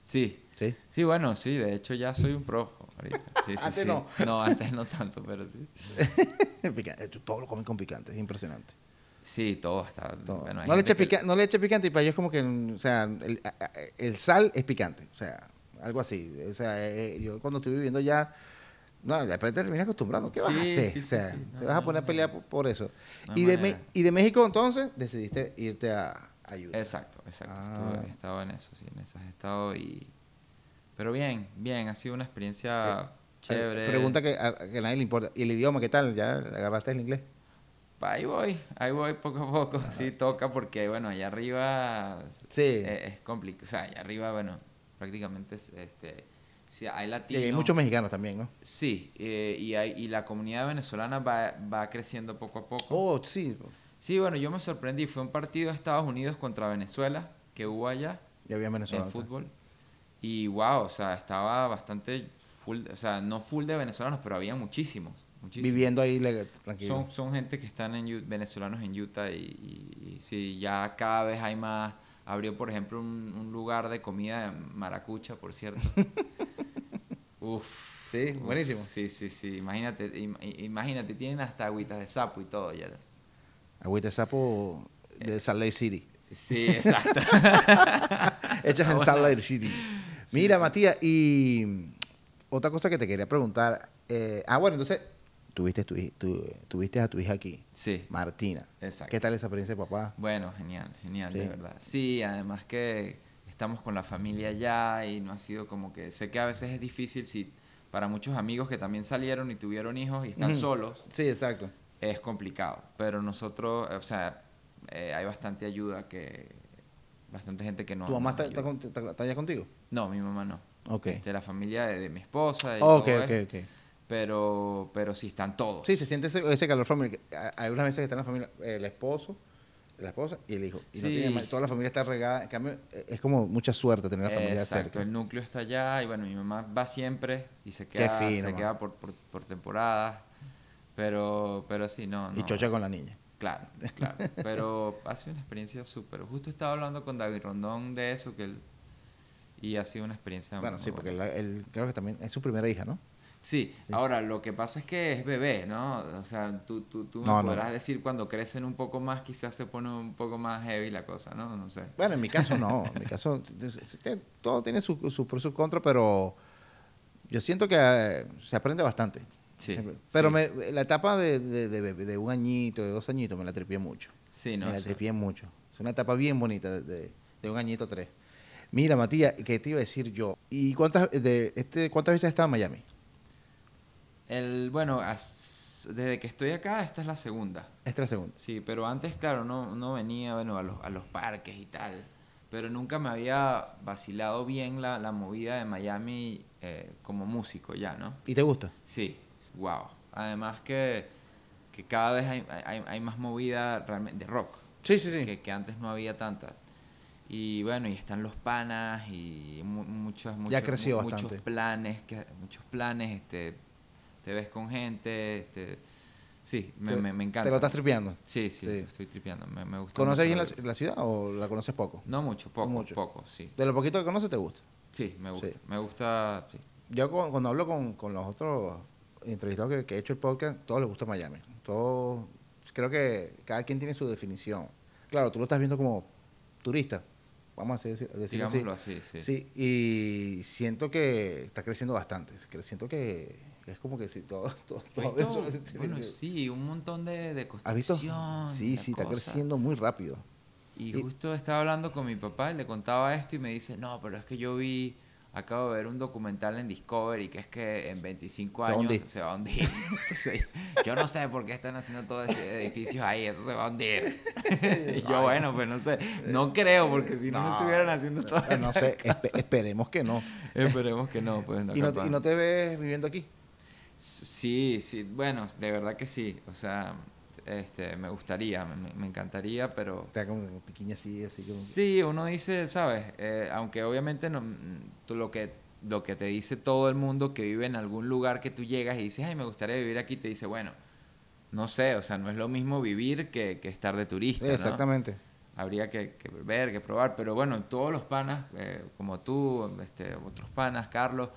Sí. sí. ¿Sí? bueno, sí. De hecho, ya soy un pro. antes no. No, antes no tanto, pero sí. todo lo comen con picante, es impresionante. Sí, todo está. no, le eche no, le picante y para ellos como que, o sea, el, sal es picante, o sea, algo así. O sea, eh, yo cuando estoy viviendo ya no, después te terminas acostumbrado. ¿Qué vas a hacer? te vas a poner a pelear por, eso. y, de y de México entonces decidiste irte a ayudar. Exacto, exacto. Ah. Estuve, en eso, sí, en estado y... Pero bien, bien, ha sido una experiencia eh, eh, chévere. Pregunta que a, nadie le importa. ¿Y el idioma qué tal? ¿Ya agarraste el inglés? ahí voy, ahí voy poco a poco, sí toca porque, bueno, allá arriba sí. es, complicado, o sea, allá arriba, bueno, prácticamente es, este, hay Y hay muchos mexicanos también, ¿no? Sí, eh, y, hay, y la comunidad venezolana va, va creciendo poco a poco. Oh, sí. Sí, bueno, yo me sorprendí. Fue un partido de Estados Unidos contra Venezuela que hubo allá. Y había Venezuela. En fútbol. Y wow, o sea, estaba bastante full, o sea, no full de venezolanos, pero había muchísimos. Viviendo ahí tranquilo. Son, gente que están en venezolanos en Utah y, y, sí, ya cada vez hay más. Abrió, por ejemplo, un, lugar de comida en Maracucha, por cierto. Uf. Sí, buenísimo. sí, sí, sí. Imagínate, imagínate, tienen hasta agüitas de sapo y todo ya. Agüita de sapo eh, de Salt Lake City. Sí, exacto. Hechas en Salt Lake City. Mira, Matías, y mm, otra cosa que te quería preguntar. Eh, ah, bueno, entonces, tuviste, tuviste a tu hija aquí. Sí. Martina. Exacto. ¿Qué tal esa experiencia papá? Bueno, genial, genial, de verdad. Sí, además que estamos con la familia ya y no ha sido como que sé que a veces es difícil si para muchos amigos que también salieron y tuvieron hijos y están solos. Sí, exacto. Es complicado, pero nosotros, o sea, eh, hay bastante ayuda que bastante gente que no. ¿Tu mamá está, ya contigo? No, mi mamá no. Ok. De este, la familia de, mi esposa. Y ok, Pero, pero sí están todos. Sí, se siente ese, calor familiar. Hay unas veces que está en la familia, el esposo, la esposa y el hijo. Y no tiene toda la familia está regada. En cambio, eh, es como mucha suerte tener la familia Exacto, el núcleo está allá y bueno, mi mamá va siempre y se queda, se queda por, por, temporadas. Pero, pero sí, no, Y chocha con la niña. Claro, claro. pero ha sido una experiencia súper. Justo estaba hablando con David Rondón de eso, que él y ha sido una experiencia bueno, sí, porque él, creo que también es su primera hija, ¿no? Sí. ahora lo que pasa es que es bebé, ¿no? O sea, tú, tú, me podrás decir cuando crecen un poco más, quizás se pone un poco más heavy la cosa, ¿no? No sé. Bueno, en mi caso no. en mi caso, todo tiene sus pros y sus contras, pero yo siento que eh, se aprende bastante. Sí. Pero la etapa de, de, de, un añito, de dos añitos, me la tripié mucho. Sí, no. Me la sí. mucho. Es una etapa bien bonita, de, un añito a tres. Mira, Matías, ¿qué te iba a decir yo? ¿Y cuántas, de, este, cuántas veces has estado en Miami? El, bueno, desde que estoy acá, esta es la segunda. Esta es la segunda. Sí, pero antes, claro, no, no venía bueno, a, los, a los parques y tal. Pero nunca me había vacilado bien la, la movida de Miami eh, como músico ya, ¿no? ¿Y te gusta? Sí, wow. Además que, que cada vez hay, hay, hay más movida realmente de rock. Sí, sí, sí. Que, antes no había tanta. Y bueno, y están los panas y muchos, muchos, ya creció muchos bastante. planes, que, muchos planes, este, te ves con gente, este, sí, me, encanta. ¿Te lo estás tripeando? Sí, sí, estoy tripeando, me, gusta. ¿Conoces bien la, ciudad o la conoces poco? No mucho, poco, poco, sí. ¿De lo poquito que conoces te gusta? Sí, me gusta, me gusta, Yo cuando hablo con, los otros entrevistados que, he hecho el podcast, todos les gusta Miami, todos, creo que cada quien tiene su definición. Claro, tú lo estás viendo como turista, vamos a decirlo así. sí. y siento que está creciendo bastante. Siento que es como que si todo, todo, pues, Bueno, sí, un montón de, de construcción. Sí, sí, está creciendo muy rápido. Y, justo estaba hablando con mi papá y le contaba esto y me dice, no, pero es que yo vi, acabo de ver un documental en Discovery que es que en 25 años se va a hundir. yo no sé por qué están haciendo todos esos edificios ahí, eso se va a hundir. y yo, bueno, pues no sé, no creo, porque si no, no estuvieran haciendo todo No sé, esperemos que no. esperemos que no, pues no, ¿Y no te ves viviendo aquí? Sí, sí, bueno, de verdad que sí. O sea, este, me gustaría, me, encantaría, pero... da como pequeña así, así Sí, uno dice, ¿sabes? Eh, aunque obviamente no, lo que lo que te dice todo el mundo que vive en algún lugar que tú llegas y dices, ay, me gustaría vivir aquí, te dice, bueno, no sé, o sea, no es lo mismo vivir que, que estar de turista. exactamente. Habría que, que, ver, que probar, pero bueno, todos los panas, eh, como tú, este, otros panas, Carlos,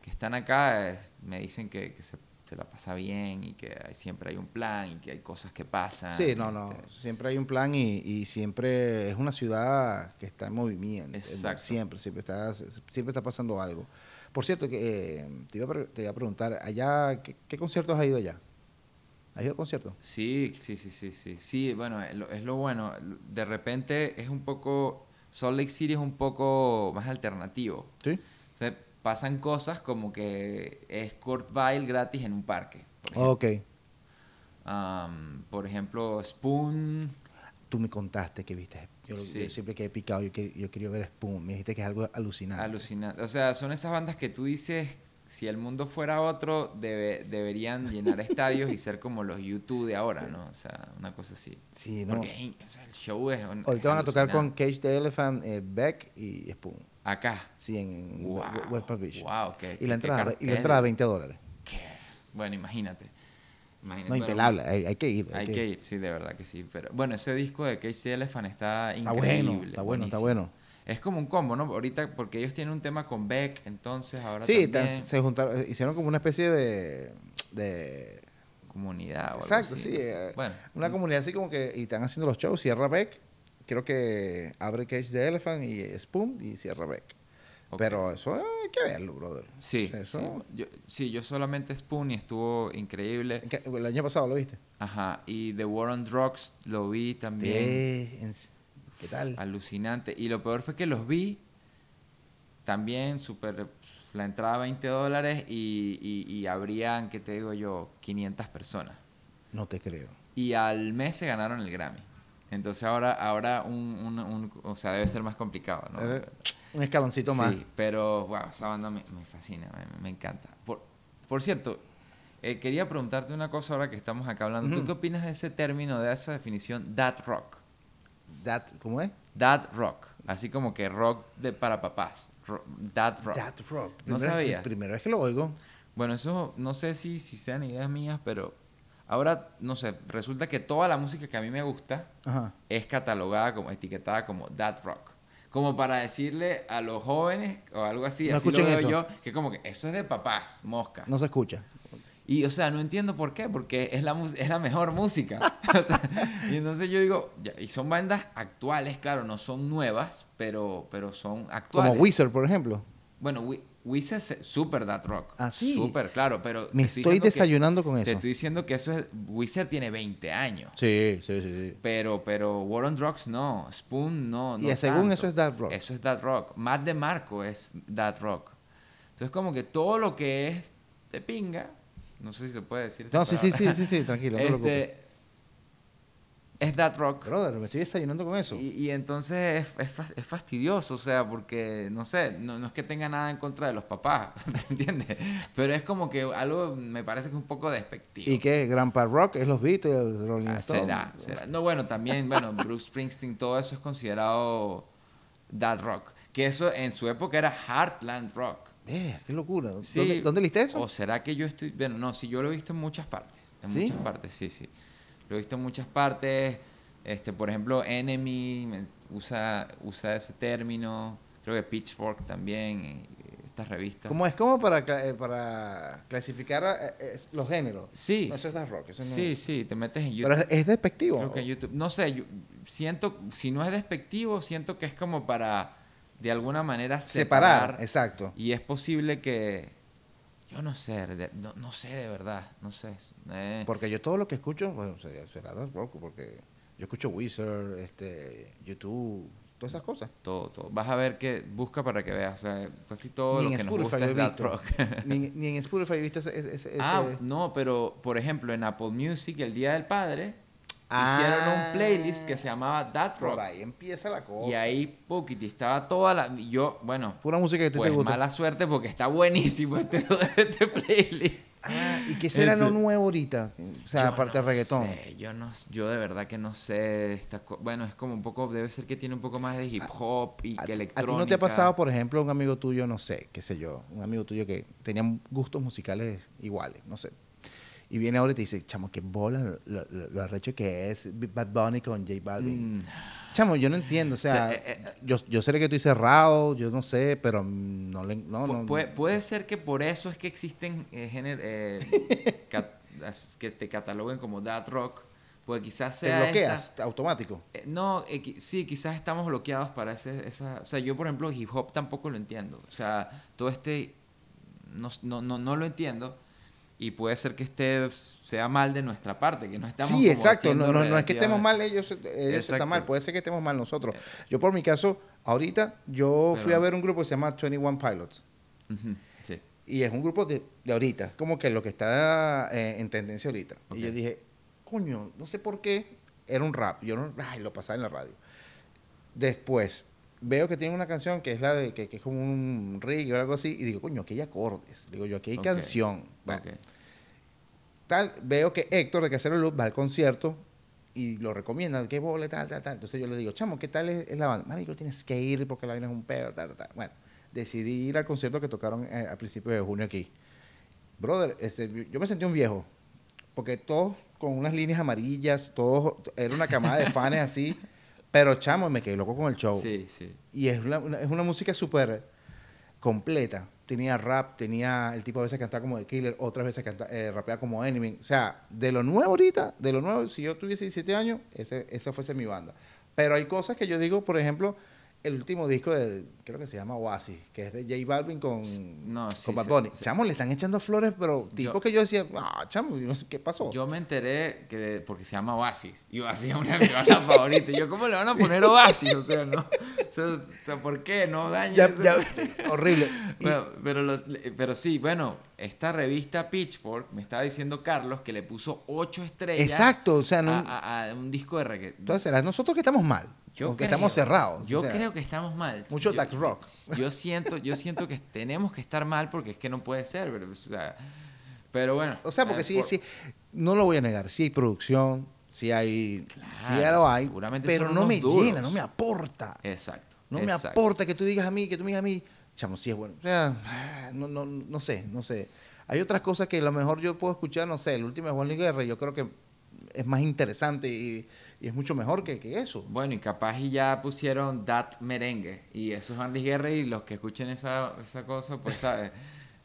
que están acá me dicen que, se, la pasa bien y que hay, siempre hay un plan y que hay cosas que pasan. Sí, no, no, este. siempre hay un plan y, siempre es una ciudad que está en movimiento. Exacto. Siempre, siempre está, siempre está pasando algo. Por cierto, que, eh, te, iba a preguntar, allá, ¿qué, conciertos has ido allá? ¿Has ido a conciertos? Sí, sí, sí, sí, sí. Sí, bueno, es lo, bueno. De repente es un poco... Salt Lake City es un poco más alternativo. Sí pasan cosas como que es Kurt Vile gratis en un parque. Por ejemplo. Ok. por ejemplo, Spoon. Tú me contaste que viste. Yo, siempre yo siempre picado. Yo, quería ver Spoon. Me dijiste que es algo alucinante. Alucinante. O sea, son esas bandas que tú dices. Si el mundo fuera otro, deberían llenar estadios y ser como los YouTube de ahora, ¿no? O sea, una cosa así. Sí, ¿no? Porque el show es. Ahorita van a tocar con Cage the Elephant, eh, Beck y Spoon. Acá. Sí, en wow. West Beach. Wow, y la entrada, y la entrada 20 dólares. ¿Qué? Bueno, imagínate. no, impelable, hay, hay, que ir. Hay, hay que, ir. sí, de verdad que sí. Pero bueno, ese disco de Cage the Elephant está increíble. Está bueno, está bueno, está bueno. Es como un combo, ¿no? Ahorita, porque ellos tienen un tema con Beck, entonces ahora Sí, se juntaron, eh, hicieron como una especie de... de comunidad o Exacto, algo así, sí. Eh, bueno. Una comunidad así como que... Y están haciendo los shows, cierra Beck creo que abre Cage the Elephant y Spoon y cierra Beck. Pero eso hay que verlo, brother. Sí, Yo, solamente Spoon y estuvo increíble. El año pasado lo viste. Ajá, y The War on Drugs lo vi también. ¿Qué tal? Alucinante. Y lo peor fue que los vi también, súper. La entrada 20 dólares y, y, habrían, ¿qué te digo yo? 500 personas. No te creo. Y al mes se ganaron el Grammy. Entonces ahora, ahora un, o sea, debe ser más complicado, ¿no? un escaloncito más. Sí, pero, wow, esa banda me, fascina, me, encanta. Por, cierto, eh, quería preguntarte una cosa ahora que estamos acá hablando. ¿Tú qué opinas de ese término, de esa definición, dad rock? That, ¿Cómo es? dad rock. Así como que rock de, para papás. that rock. dad rock. No sabía. Primera vez que lo oigo. Bueno, eso no sé si, si sean ideas mías, pero Ahora, no sé, resulta que toda la música que a mí me gusta es catalogada como, etiquetada como that rock. Como para decirle a los jóvenes o algo así, así lo veo yo, que como que eso es de papás, mosca. No se escucha. Y, o sea, no entiendo por qué, porque es la, es la mejor música. y entonces yo digo, y son bandas actuales, claro, no son nuevas, pero, pero son actuales. Como Wizard, por ejemplo. Bueno, Wizard es super that rock. Así. Ah, super, claro, pero. Me estoy desayunando con eso. Te estoy diciendo que eso es. Wizard tiene 20 años. Sí, sí, sí. Pero, pero War on Drugs no. Spoon no. y según eso es that rock. Eso es that rock. Más de Marco es that rock. Entonces, como que todo lo que es de pinga. No sé si se puede decir. No, sí, sí, sí, sí, tranquilo. Este, es that rock. Brother, me estoy desayunando con eso. Y, entonces es, fastidioso, o sea, porque, no sé, no, es que tenga nada en contra de los papás, entiendes? Pero es como que algo me parece que es un poco despectivo. ¿Y qué? Grandpa Rock es los Beatles, Rolling ah, Será, será. No, bueno, también, bueno, Bruce Springsteen, todo eso es considerado that rock. Que eso en su época era Heartland Rock. Eh, qué locura. ¿Dónde, ¿Dónde eso? O será que yo estoy, bueno, no, sí, yo lo he visto en muchas partes. En muchas partes, sí, sí lo he visto en muchas partes. Este, por ejemplo, Enemy usa, usa ese término. Creo que Pitchfork también, estas revistas. ¿Cómo es? como para, eh, para clasificar eh, eh, los géneros? Sí. eso es rock. Eso no sí, sí, te metes en YouTube. Pero es, despectivo. Creo que en YouTube. No sé, siento, si no es despectivo, siento que es como para de alguna manera separar. separar exacto. Y es posible que yo no sé, no, sé de verdad, no sé. Eh. Porque yo todo lo que escucho, bueno, sería, será Dark porque yo escucho Wizard, este, YouTube, todas esas cosas. Todo, todo. Vas a ver que busca para que veas, o sea, casi todo ni lo que nos gusta es Rock. ni, en Spotify he visto ese, ese, Ah, no, pero por ejemplo, en Apple Music, el Día del Padre, hicieron un ah. playlist que se llamaba That Rock. Por ahí empieza la cosa. Y ahí, Pukiti, estaba toda la. yo, bueno. Pura música que te, pues, Mala suerte porque está buenísimo este, este playlist. Ah, ¿y qué será lo este, nuevo ahorita? O sea, aparte de del reggaetón. yo no yo de verdad que no sé. bueno, es como un poco. Debe ser que tiene un poco más de hip ah, hop y electrónica. ¿A no te ha pasado, por ejemplo, un amigo tuyo, no sé, qué sé yo, un amigo tuyo que tenía gustos musicales iguales, no sé, y viene ahora y te dice, chamo, qué bola lo, lo, arrecho que es Bad Bunny con J Balvin. Mm. Chamo, yo no entiendo. O sea, eh, eh, yo, yo sé que estoy cerrado, yo no sé, pero no le. No, puede, ser que por eso es que existen eh, eh que te cataloguen como dad Rock. puede quizás sea. ¿Te bloqueas automático? no, sí, quizás estamos bloqueados para ese, esa. O sea, yo, por ejemplo, hip hop tampoco lo entiendo. O sea, todo este. No, no, no, no lo entiendo y puede ser que esté... sea mal de nuestra parte, que no estamos Sí, exacto, no, es que estemos mal ellos, ellos están mal, puede ser que estemos mal nosotros. Eh. Yo por mi caso, ahorita yo fui a ver un grupo que se llama 21 Pilots. Y es un grupo de, de, ahorita, como que lo que está eh, en tendencia ahorita. Y yo dije, coño, no sé por qué, era un rap, yo no, ay, lo pasaba en la radio. Después veo que tiene una canción que es la de que, es como un Rig o algo así y digo, coño, aquí hay acordes. Digo yo, aquí hay canción tal, veo que Héctor de Casero Luz va al concierto y lo recomienda qué vole tal, tal, tal. Entonces yo le digo, chamo, ¿qué tal es, la banda? Marico, tienes que ir porque la vaina es un pedo, Bueno, decidí ir al concierto que tocaron eh, al principio de junio aquí. Brother, este, yo me sentí un viejo, porque todos con unas líneas amarillas, todos, era una camada de fans así, pero chamo, me quedé loco con el show. Sí, sí. Y es una, es una música súper completa tenía rap, tenía el tipo a veces cantaba como The Killer, otras veces canta, eh, rapeaba como Enemy. O sea, de lo nuevo ahorita, de lo nuevo, si yo tuviese 17 años, ese, esa fuese mi banda. Pero hay cosas que yo digo, por ejemplo, el último disco de, creo que se llama Oasis, que es de J Balvin con, con Bad Bunny. Chamo, le están echando flores, pero tipo que yo decía, ah, chamo, no sé qué pasó. Yo me enteré que porque se llama Oasis. Y Oasis es una de mis bandas favoritas. Yo, ¿cómo le van a poner Oasis? O sea, no. O sea, ¿por qué? No daño. horrible. pero, pero sí, bueno, esta revista Pitchfork me estaba diciendo Carlos que le puso ocho estrellas. Exacto, o sea, a, un disco de reggaetón. Entonces, será nosotros que estamos mal. Yo Porque estamos cerrados. Yo creo que estamos mal. Mucho tax Yo siento, yo siento que tenemos que estar mal porque es que no puede ser. Pero, pero bueno. O sea, porque eh, sí, sí, no lo voy a negar. Sí hay producción, sí hay. Claro, sí ya hay. Pero no me llena, no me aporta. Exacto. No me aporta que tú digas a mí, que tú me digas a mí, chamo, sí es bueno. O sea, no, no sé, no sé. Hay otras cosas que a lo mejor yo puedo escuchar, no sé, el último es Juan Guerra, yo creo que es más interesante y y es mucho mejor que, eso. Bueno, y capaz y ya pusieron That Merengue, y eso es Andy Guerra, y los que escuchen esa, cosa, pues sabes.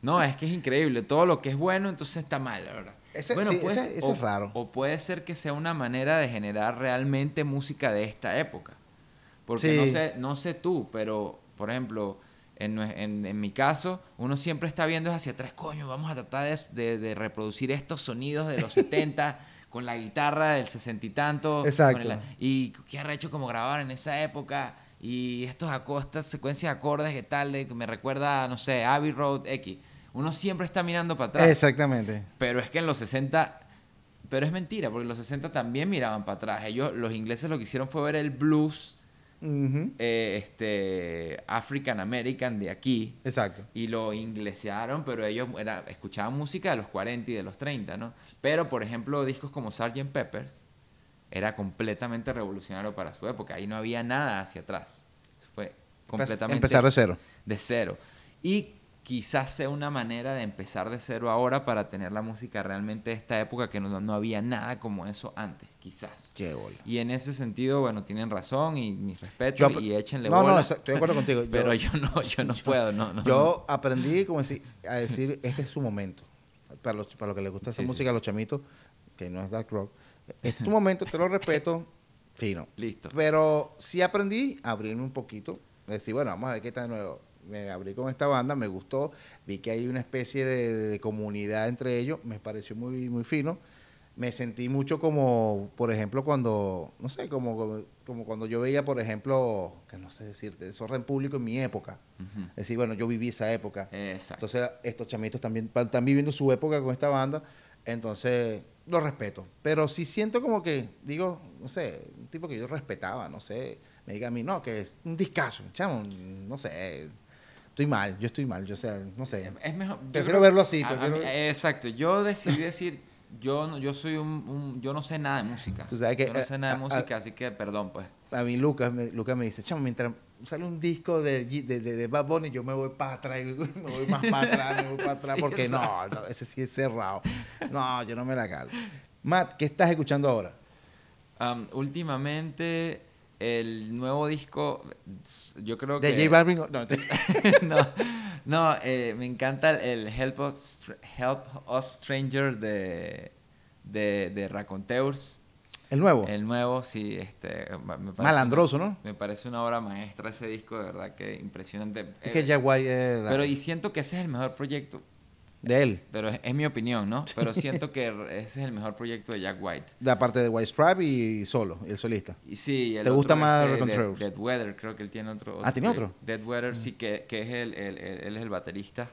No, es que es increíble, todo lo que es bueno entonces está mal, ahora. bueno, es raro. O puede ser que sea una manera de generar realmente música de esta época. Porque no, sé, no sé tú, pero, por ejemplo, en, mi caso, uno siempre está viendo hacia atrás, coño, vamos a tratar de, reproducir estos sonidos de los 70 con la guitarra del sesenta y tanto. Exacto. y qué arrecho como grabar en esa época. Y estos secuencias de acordes que tal, que me recuerda, no sé, Abbey Road X. Uno siempre está mirando para atrás. Exactamente. Pero es que en los sesenta... pero es mentira, porque los sesenta también miraban para atrás. Ellos, los ingleses lo que hicieron fue ver el blues eh, este, African American de aquí. Exacto. Y lo inglesearon, pero ellos era, escuchaban música de los 40 y de los 30, ¿no? Pero, por ejemplo, discos como Sgt. Peppers era completamente revolucionario para su época. Ahí no había nada hacia atrás. fue pues, completamente... Empezar de cero. De cero. Y quizás sea una manera de empezar de cero ahora para tener la música realmente de esta época que no, había nada como eso antes, quizás. Qué bola. Y en ese sentido, bueno, tienen razón y mis respetos y échenle no, No, no, estoy de acuerdo contigo. Pero yo, no, puedo, no, Yo aprendí como a decir, este es su momento para, los, lo que les gusta esa música a los chamitos, que no es dark rock, es este tu momento, te lo respeto, fino. Listo. Pero sí aprendí a abrirme un poquito, decir, bueno, vamos a ver qué está de nuevo. Me abrí con esta banda, me gustó, vi que hay una especie de, de comunidad entre ellos, me pareció muy, muy fino me sentí mucho como, por ejemplo, cuando, no sé, como, como, cuando yo veía, por ejemplo, que no sé decirte, desorden público en mi época. Es decir, bueno, yo viví esa época. Exacto. Entonces, estos chamitos también están viviendo su época con esta banda. Entonces, lo respeto. Pero sí siento como que, digo, no sé, un tipo que yo respetaba, no sé, me diga a mí, no, que es un discazo, chamo, no sé. Estoy mal, yo estoy mal, yo sé, no sé. Es mejor. verlo así. exacto, yo decidí decir. Yo no, yo soy un, yo no sé nada de música. Tú sabes que, yo no sé eh, nada de música, así que perdón, pues. A mí Lucas me, Lucas me dice, chamo, mientras sale un disco de, de, de, Bad Bunny, yo me voy para atrás, me voy más para atrás, me voy para atrás, porque no, no, ese sí es cerrado. No, yo no me la cago Matt, ¿qué estás escuchando ahora? últimamente el nuevo disco, yo creo que... ¿De J Balvin? No, no, eh, me encanta el, Help, Us, Help Stranger de, de, de Raconteurs. ¿El nuevo? El nuevo, sí. Este, Malandroso, ¿no? Me parece una obra maestra ese disco, de verdad que impresionante. Es que ya eh, Pero y siento que ese es el mejor proyecto de él. Pero es, mi opinión, ¿no? Pero siento que ese es el mejor proyecto de Jack White. de aparte de White Stripe y solo, el solista. sí, el ¿Te gusta más eh, de, Weather, creo que él tiene otro. ah, tiene otro. Dead Weather, sí, que, es el, él es el baterista.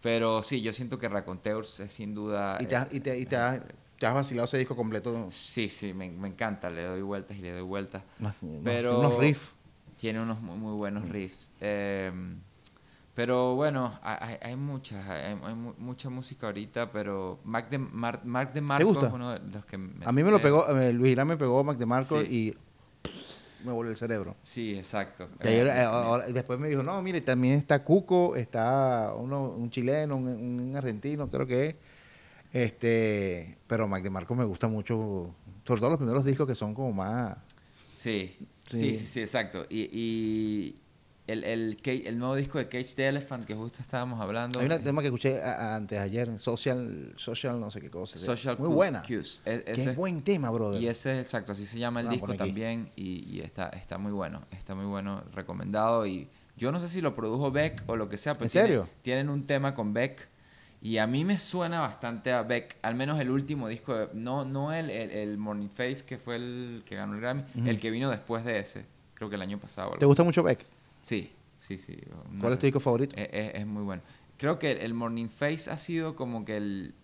Pero sí, yo siento que Raconteurs es sin duda. ¿Y te eh, has, y vacilado ese disco completo? Sí, sí, me, encanta, le doy vueltas y le doy vueltas. tiene Unos riffs. Tiene unos muy, muy buenos mm. riffs. Eh, pero bueno, hay, hay mucha hay, mucha música ahorita, pero Mac de, Marco es uno de los que... Me a mí me lo pegó, eh, Luis Irán me pegó Mac de Marco y me volvió el cerebro. Sí, exacto. Eh, después me dijo, no, mire, también está Cuco, está un chileno, un, argentino, creo que es. Este, pero Mac de Marco me gusta mucho, sobre todo los primeros discos que son como más... Sí, sí, sí, sí, exacto. y el, el, el, nuevo disco de Cage the Elephant que justo estábamos hablando. Hay un tema eh, que escuché antes ayer, Social, social no sé qué cosa. Social Muy buena. Cues. E, es buen tema, brother. Y ese es exacto, así se llama el disco también y, está, está muy bueno, está muy bueno, recomendado. Y yo no sé si lo produjo Beck o lo que sea, pero ¿En tienen, serio? tienen un tema con Beck. Y a mí me suena bastante a Beck, al menos el último disco, no, no el, el, Morning Face que fue el que ganó el Grammy, el que vino después de ese, creo que el año pasado. ¿Te gusta mucho Beck? Sí, sí, sí. ¿Cuál es tu disco favorito? Es, muy bueno. Creo que el Morning Face ha sido como que el,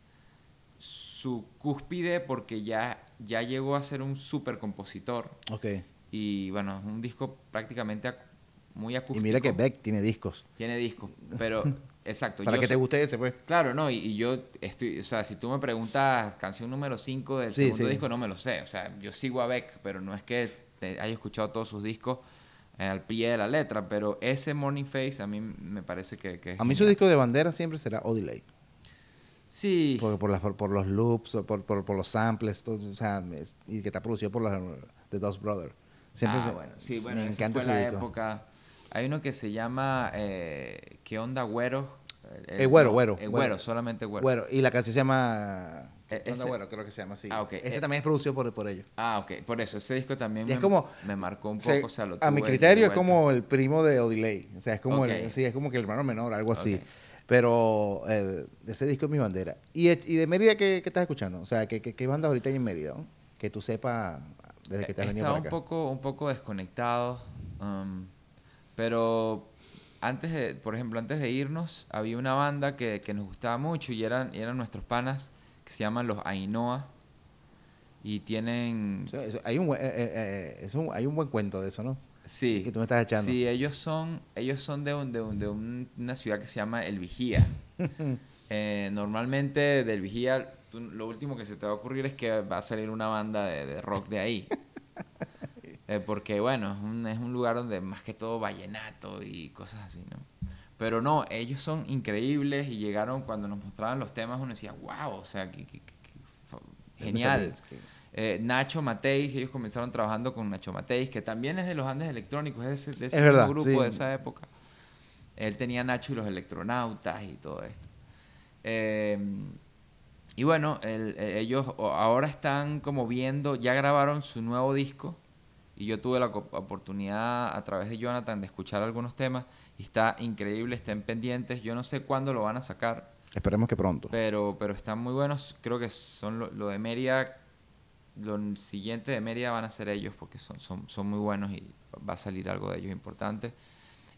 su cúspide porque ya, ya llegó a ser un super compositor. Ok. Y bueno, es un disco prácticamente muy acústico. Y mira que Beck tiene discos. Tiene discos, pero exacto. Para que te guste ese, pues. Claro, no, y, yo estoy, o sea, si tú me preguntas canción número 5 del segundo disco, no me lo sé. O sea, yo sigo a Beck, pero no es que haya escuchado todos sus discos al pie de la letra, pero ese Morning Face a mí me parece que, A mí su disco de bandera siempre será Odelay. Sí. Por, por, los loops, por, los samples, o sea, y que está producido por los The Dust Brothers. Siempre ah, bueno, sí, bueno, me fue la época. Hay uno que se llama eh, ¿Qué onda, güero? El, güero, güero, güero, solamente güero. Y la canción se llama. E güero, creo que se llama así. Ah, Ese e-, también es producido por, por ellos. Ah, ok. Por eso, ese disco también me, marcó un poco. o sea, a mi criterio es como el primo de Odiley. O sea, es como, el, es como que el hermano menor, algo así. Pero eh, ese disco es mi bandera. Eh, ¿Y, de Mérida qué, qué, estás escuchando? O sea, ¿qué, qué, bandas ahorita hay en Mérida? Que tú sepas desde que e, te has venido para acá. un poco, un poco desconectado. Um, pero antes de, por ejemplo, antes de irnos, había una banda que, nos gustaba mucho y eran, eran nuestros panas que se llaman los Ainoa. Y tienen... hay, un, buen cuento de eso, ¿no? Sí. Que tú me estás echando. Sí, ellos son, ellos son de, de, una ciudad que se llama El Vigía. Eh, normalmente del Vigía, lo último que se te va a ocurrir es que va a salir una banda de rock de ahí. Eh, porque, bueno, es un, es un lugar donde más que todo vallenato y cosas así, ¿no? Pero no, ellos son increíbles y llegaron cuando nos mostraban los temas, uno decía, wow, o sea, genial. Eh, Nacho Mateis, ellos comenzaron trabajando con Nacho Mateis, que también es de los Andes Electrónicos, es de ese, grupo de esa época. Él tenía Nacho y los electronautas y todo esto. Em, y bueno, eh, ellos ahora están como viendo, ya grabaron su nuevo disco y yo tuve la oportunidad a través de Jonathan de escuchar algunos temas y está increíble, estén pendientes. Yo no sé cuándo lo van a sacar. Esperemos que pronto. Pero, pero están muy buenos. Creo que son lo, de Meria lo siguiente de Meria van a ser ellos porque son, son, son, muy buenos y va a salir algo de ellos importante.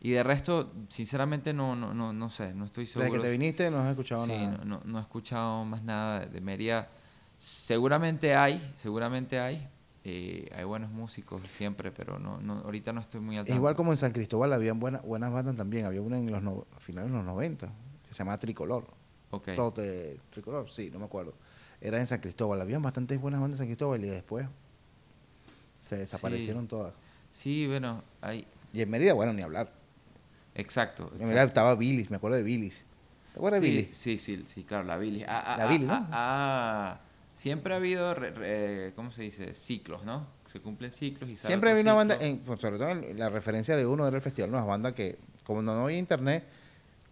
Y de resto, sinceramente, no, no, no, no sé, no estoy seguro. Desde que te viniste no has escuchado nada. No, no, he escuchado más nada de, Meria Seguramente hay, seguramente hay, eh, hay buenos músicos siempre, pero no, no ahorita no estoy muy al tanto. Igual como en San Cristóbal había buenas, buenas bandas también. Había una en los finales de los 90 que se llamaba Tricolor. Okay. Eh, Tricolor, sí, no me acuerdo. Era en San Cristóbal. Habían bastantes buenas bandas en San Cristóbal y después se desaparecieron todas. Sí, bueno, hay... Y en Mérida, bueno, ni hablar. Exacto. En Mérida estaba Billis, me acuerdo de Billis. ¿Te acuerdas de Billis? Sí, sí, sí, claro, la Billis. Ah, ah, la ah, Billis, ah Siempre ha habido, ¿cómo se dice? Ciclos, ¿no? Se cumplen ciclos y Siempre había una banda, pues, sobre todo la referencia de uno era el Festival una banda que como no, había internet,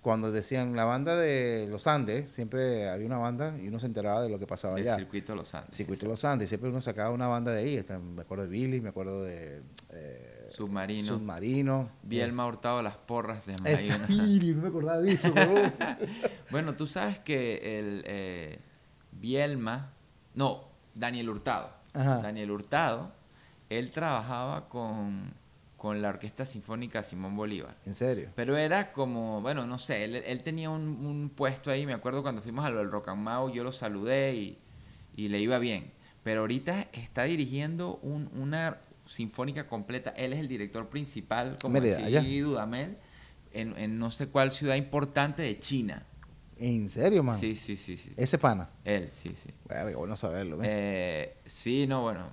cuando decían la banda de los Andes, siempre había una banda y uno se enteraba de lo que pasaba allá. El circuito los Andes. Circuito los Andes, siempre uno sacaba una banda de ahí. me acuerdo de Billy, me acuerdo de. Eh, submarino. Submarino. Bielma eh. Hurtado Las Porras de Billy, no me acordaba de eso, bueno, tú sabes que el eh, Bielma no, Daniel Hurtado. Daniel Hurtado, él trabajaba con, la Orquesta Sinfónica Simón Bolívar. ¿En serio? Pero era como, bueno, no sé, él, tenía un, puesto ahí, me acuerdo cuando fuimos al Rock and Mau, yo lo saludé y, le iba bien. Pero ahorita está dirigiendo una sinfónica completa, él es el director principal, como decía Dudamel, en no sé cuál ciudad importante de China. ¿En serio, man? Sí, sí, sí, ¿Ese pana? Él, sí, sí. Verga, bueno saberlo. Eh, sí, no, bueno,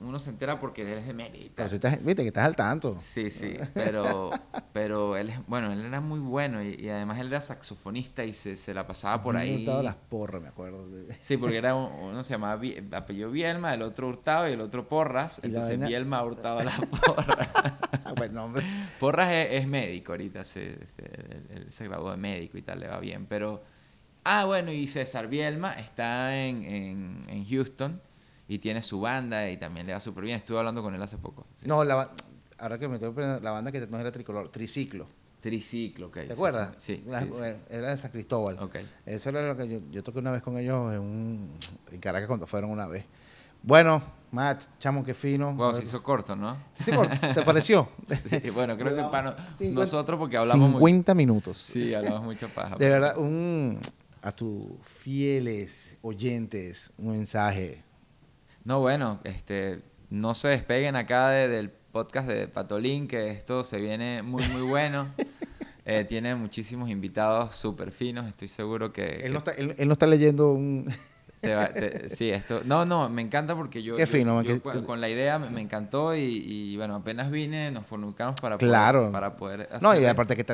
uno se entera porque él es de Mérida. Pero estás, viste que estás al tanto. Sí, sí, pero, pero él es, bueno, él era muy bueno y, además él era saxofonista y se, se la pasaba por ahí. Hurtado las porras, me acuerdo. Sí, porque era un, uno se llamaba, apellido Bielma, el otro Hurtado y el otro Porras, entonces Vielma Bielma Hurtado las porras. Buen nombre. Porras es, médico ahorita, se, se graduó de médico y tal, le va bien, pero... Ah, bueno, y César Bielma está en, Houston y tiene su banda y también le va súper bien. Estuve hablando con él hace poco. No, la, ahora que me estoy la banda que no era tricolor, triciclo. Triciclo, ok. ¿Te acuerdas? Sí. era de San Cristóbal. Ok. Eso era lo que yo, yo toqué una vez con ellos en, en Caracas cuando fueron una vez. Bueno, Matt, chamo, qué fino. Bueno, se hizo corto, ¿no? Se hizo corto, ¿te pareció? sí, bueno, creo que para nosotros, porque hablamos 50 minutos. Sí, hablamos mucho, paja. De verdad, un, a tus fieles oyentes un mensaje? No, bueno, este, no se despeguen acá del podcast de Patolín, que esto se viene muy, muy bueno. Eh, tiene muchísimos invitados súper finos, estoy seguro que... Él, no está, él, no está leyendo un... sí, esto. No, no, me encanta porque yo. Qué fino, con la idea me, encantó y, bueno, apenas vine, nos fornucamos para poder. Claro. Para poder no, y aparte que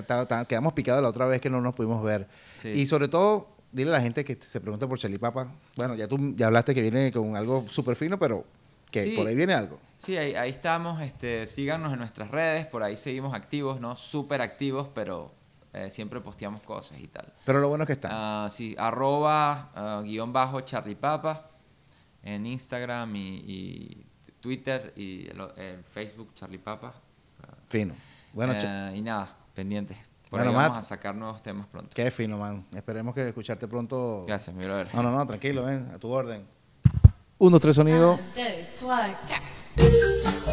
quedamos picados la otra vez que no nos pudimos ver. Y sobre todo, dile a la gente que se pregunta por Papa. Bueno, ya tú ya hablaste que viene con algo súper fino, pero que por ahí viene algo. Sí, ahí, estamos. Este, síganos en nuestras redes, por ahí seguimos activos, no súper activos, pero eh, siempre posteamos cosas y tal. Pero lo bueno es que está. Ah, sí, arroba ah, guión bajo Papa, en Instagram y, Twitter y el, Facebook, Facebook Papa. Fino. Bueno, eh, y nada, pendientes bueno, ahí vamos a sacar nuevos temas pronto. Qué fino, man. Esperemos que escucharte pronto. Gracias, mi brother. No, no, no, tranquilo, ven, a tu orden. Uno, tres, sonido. Ah,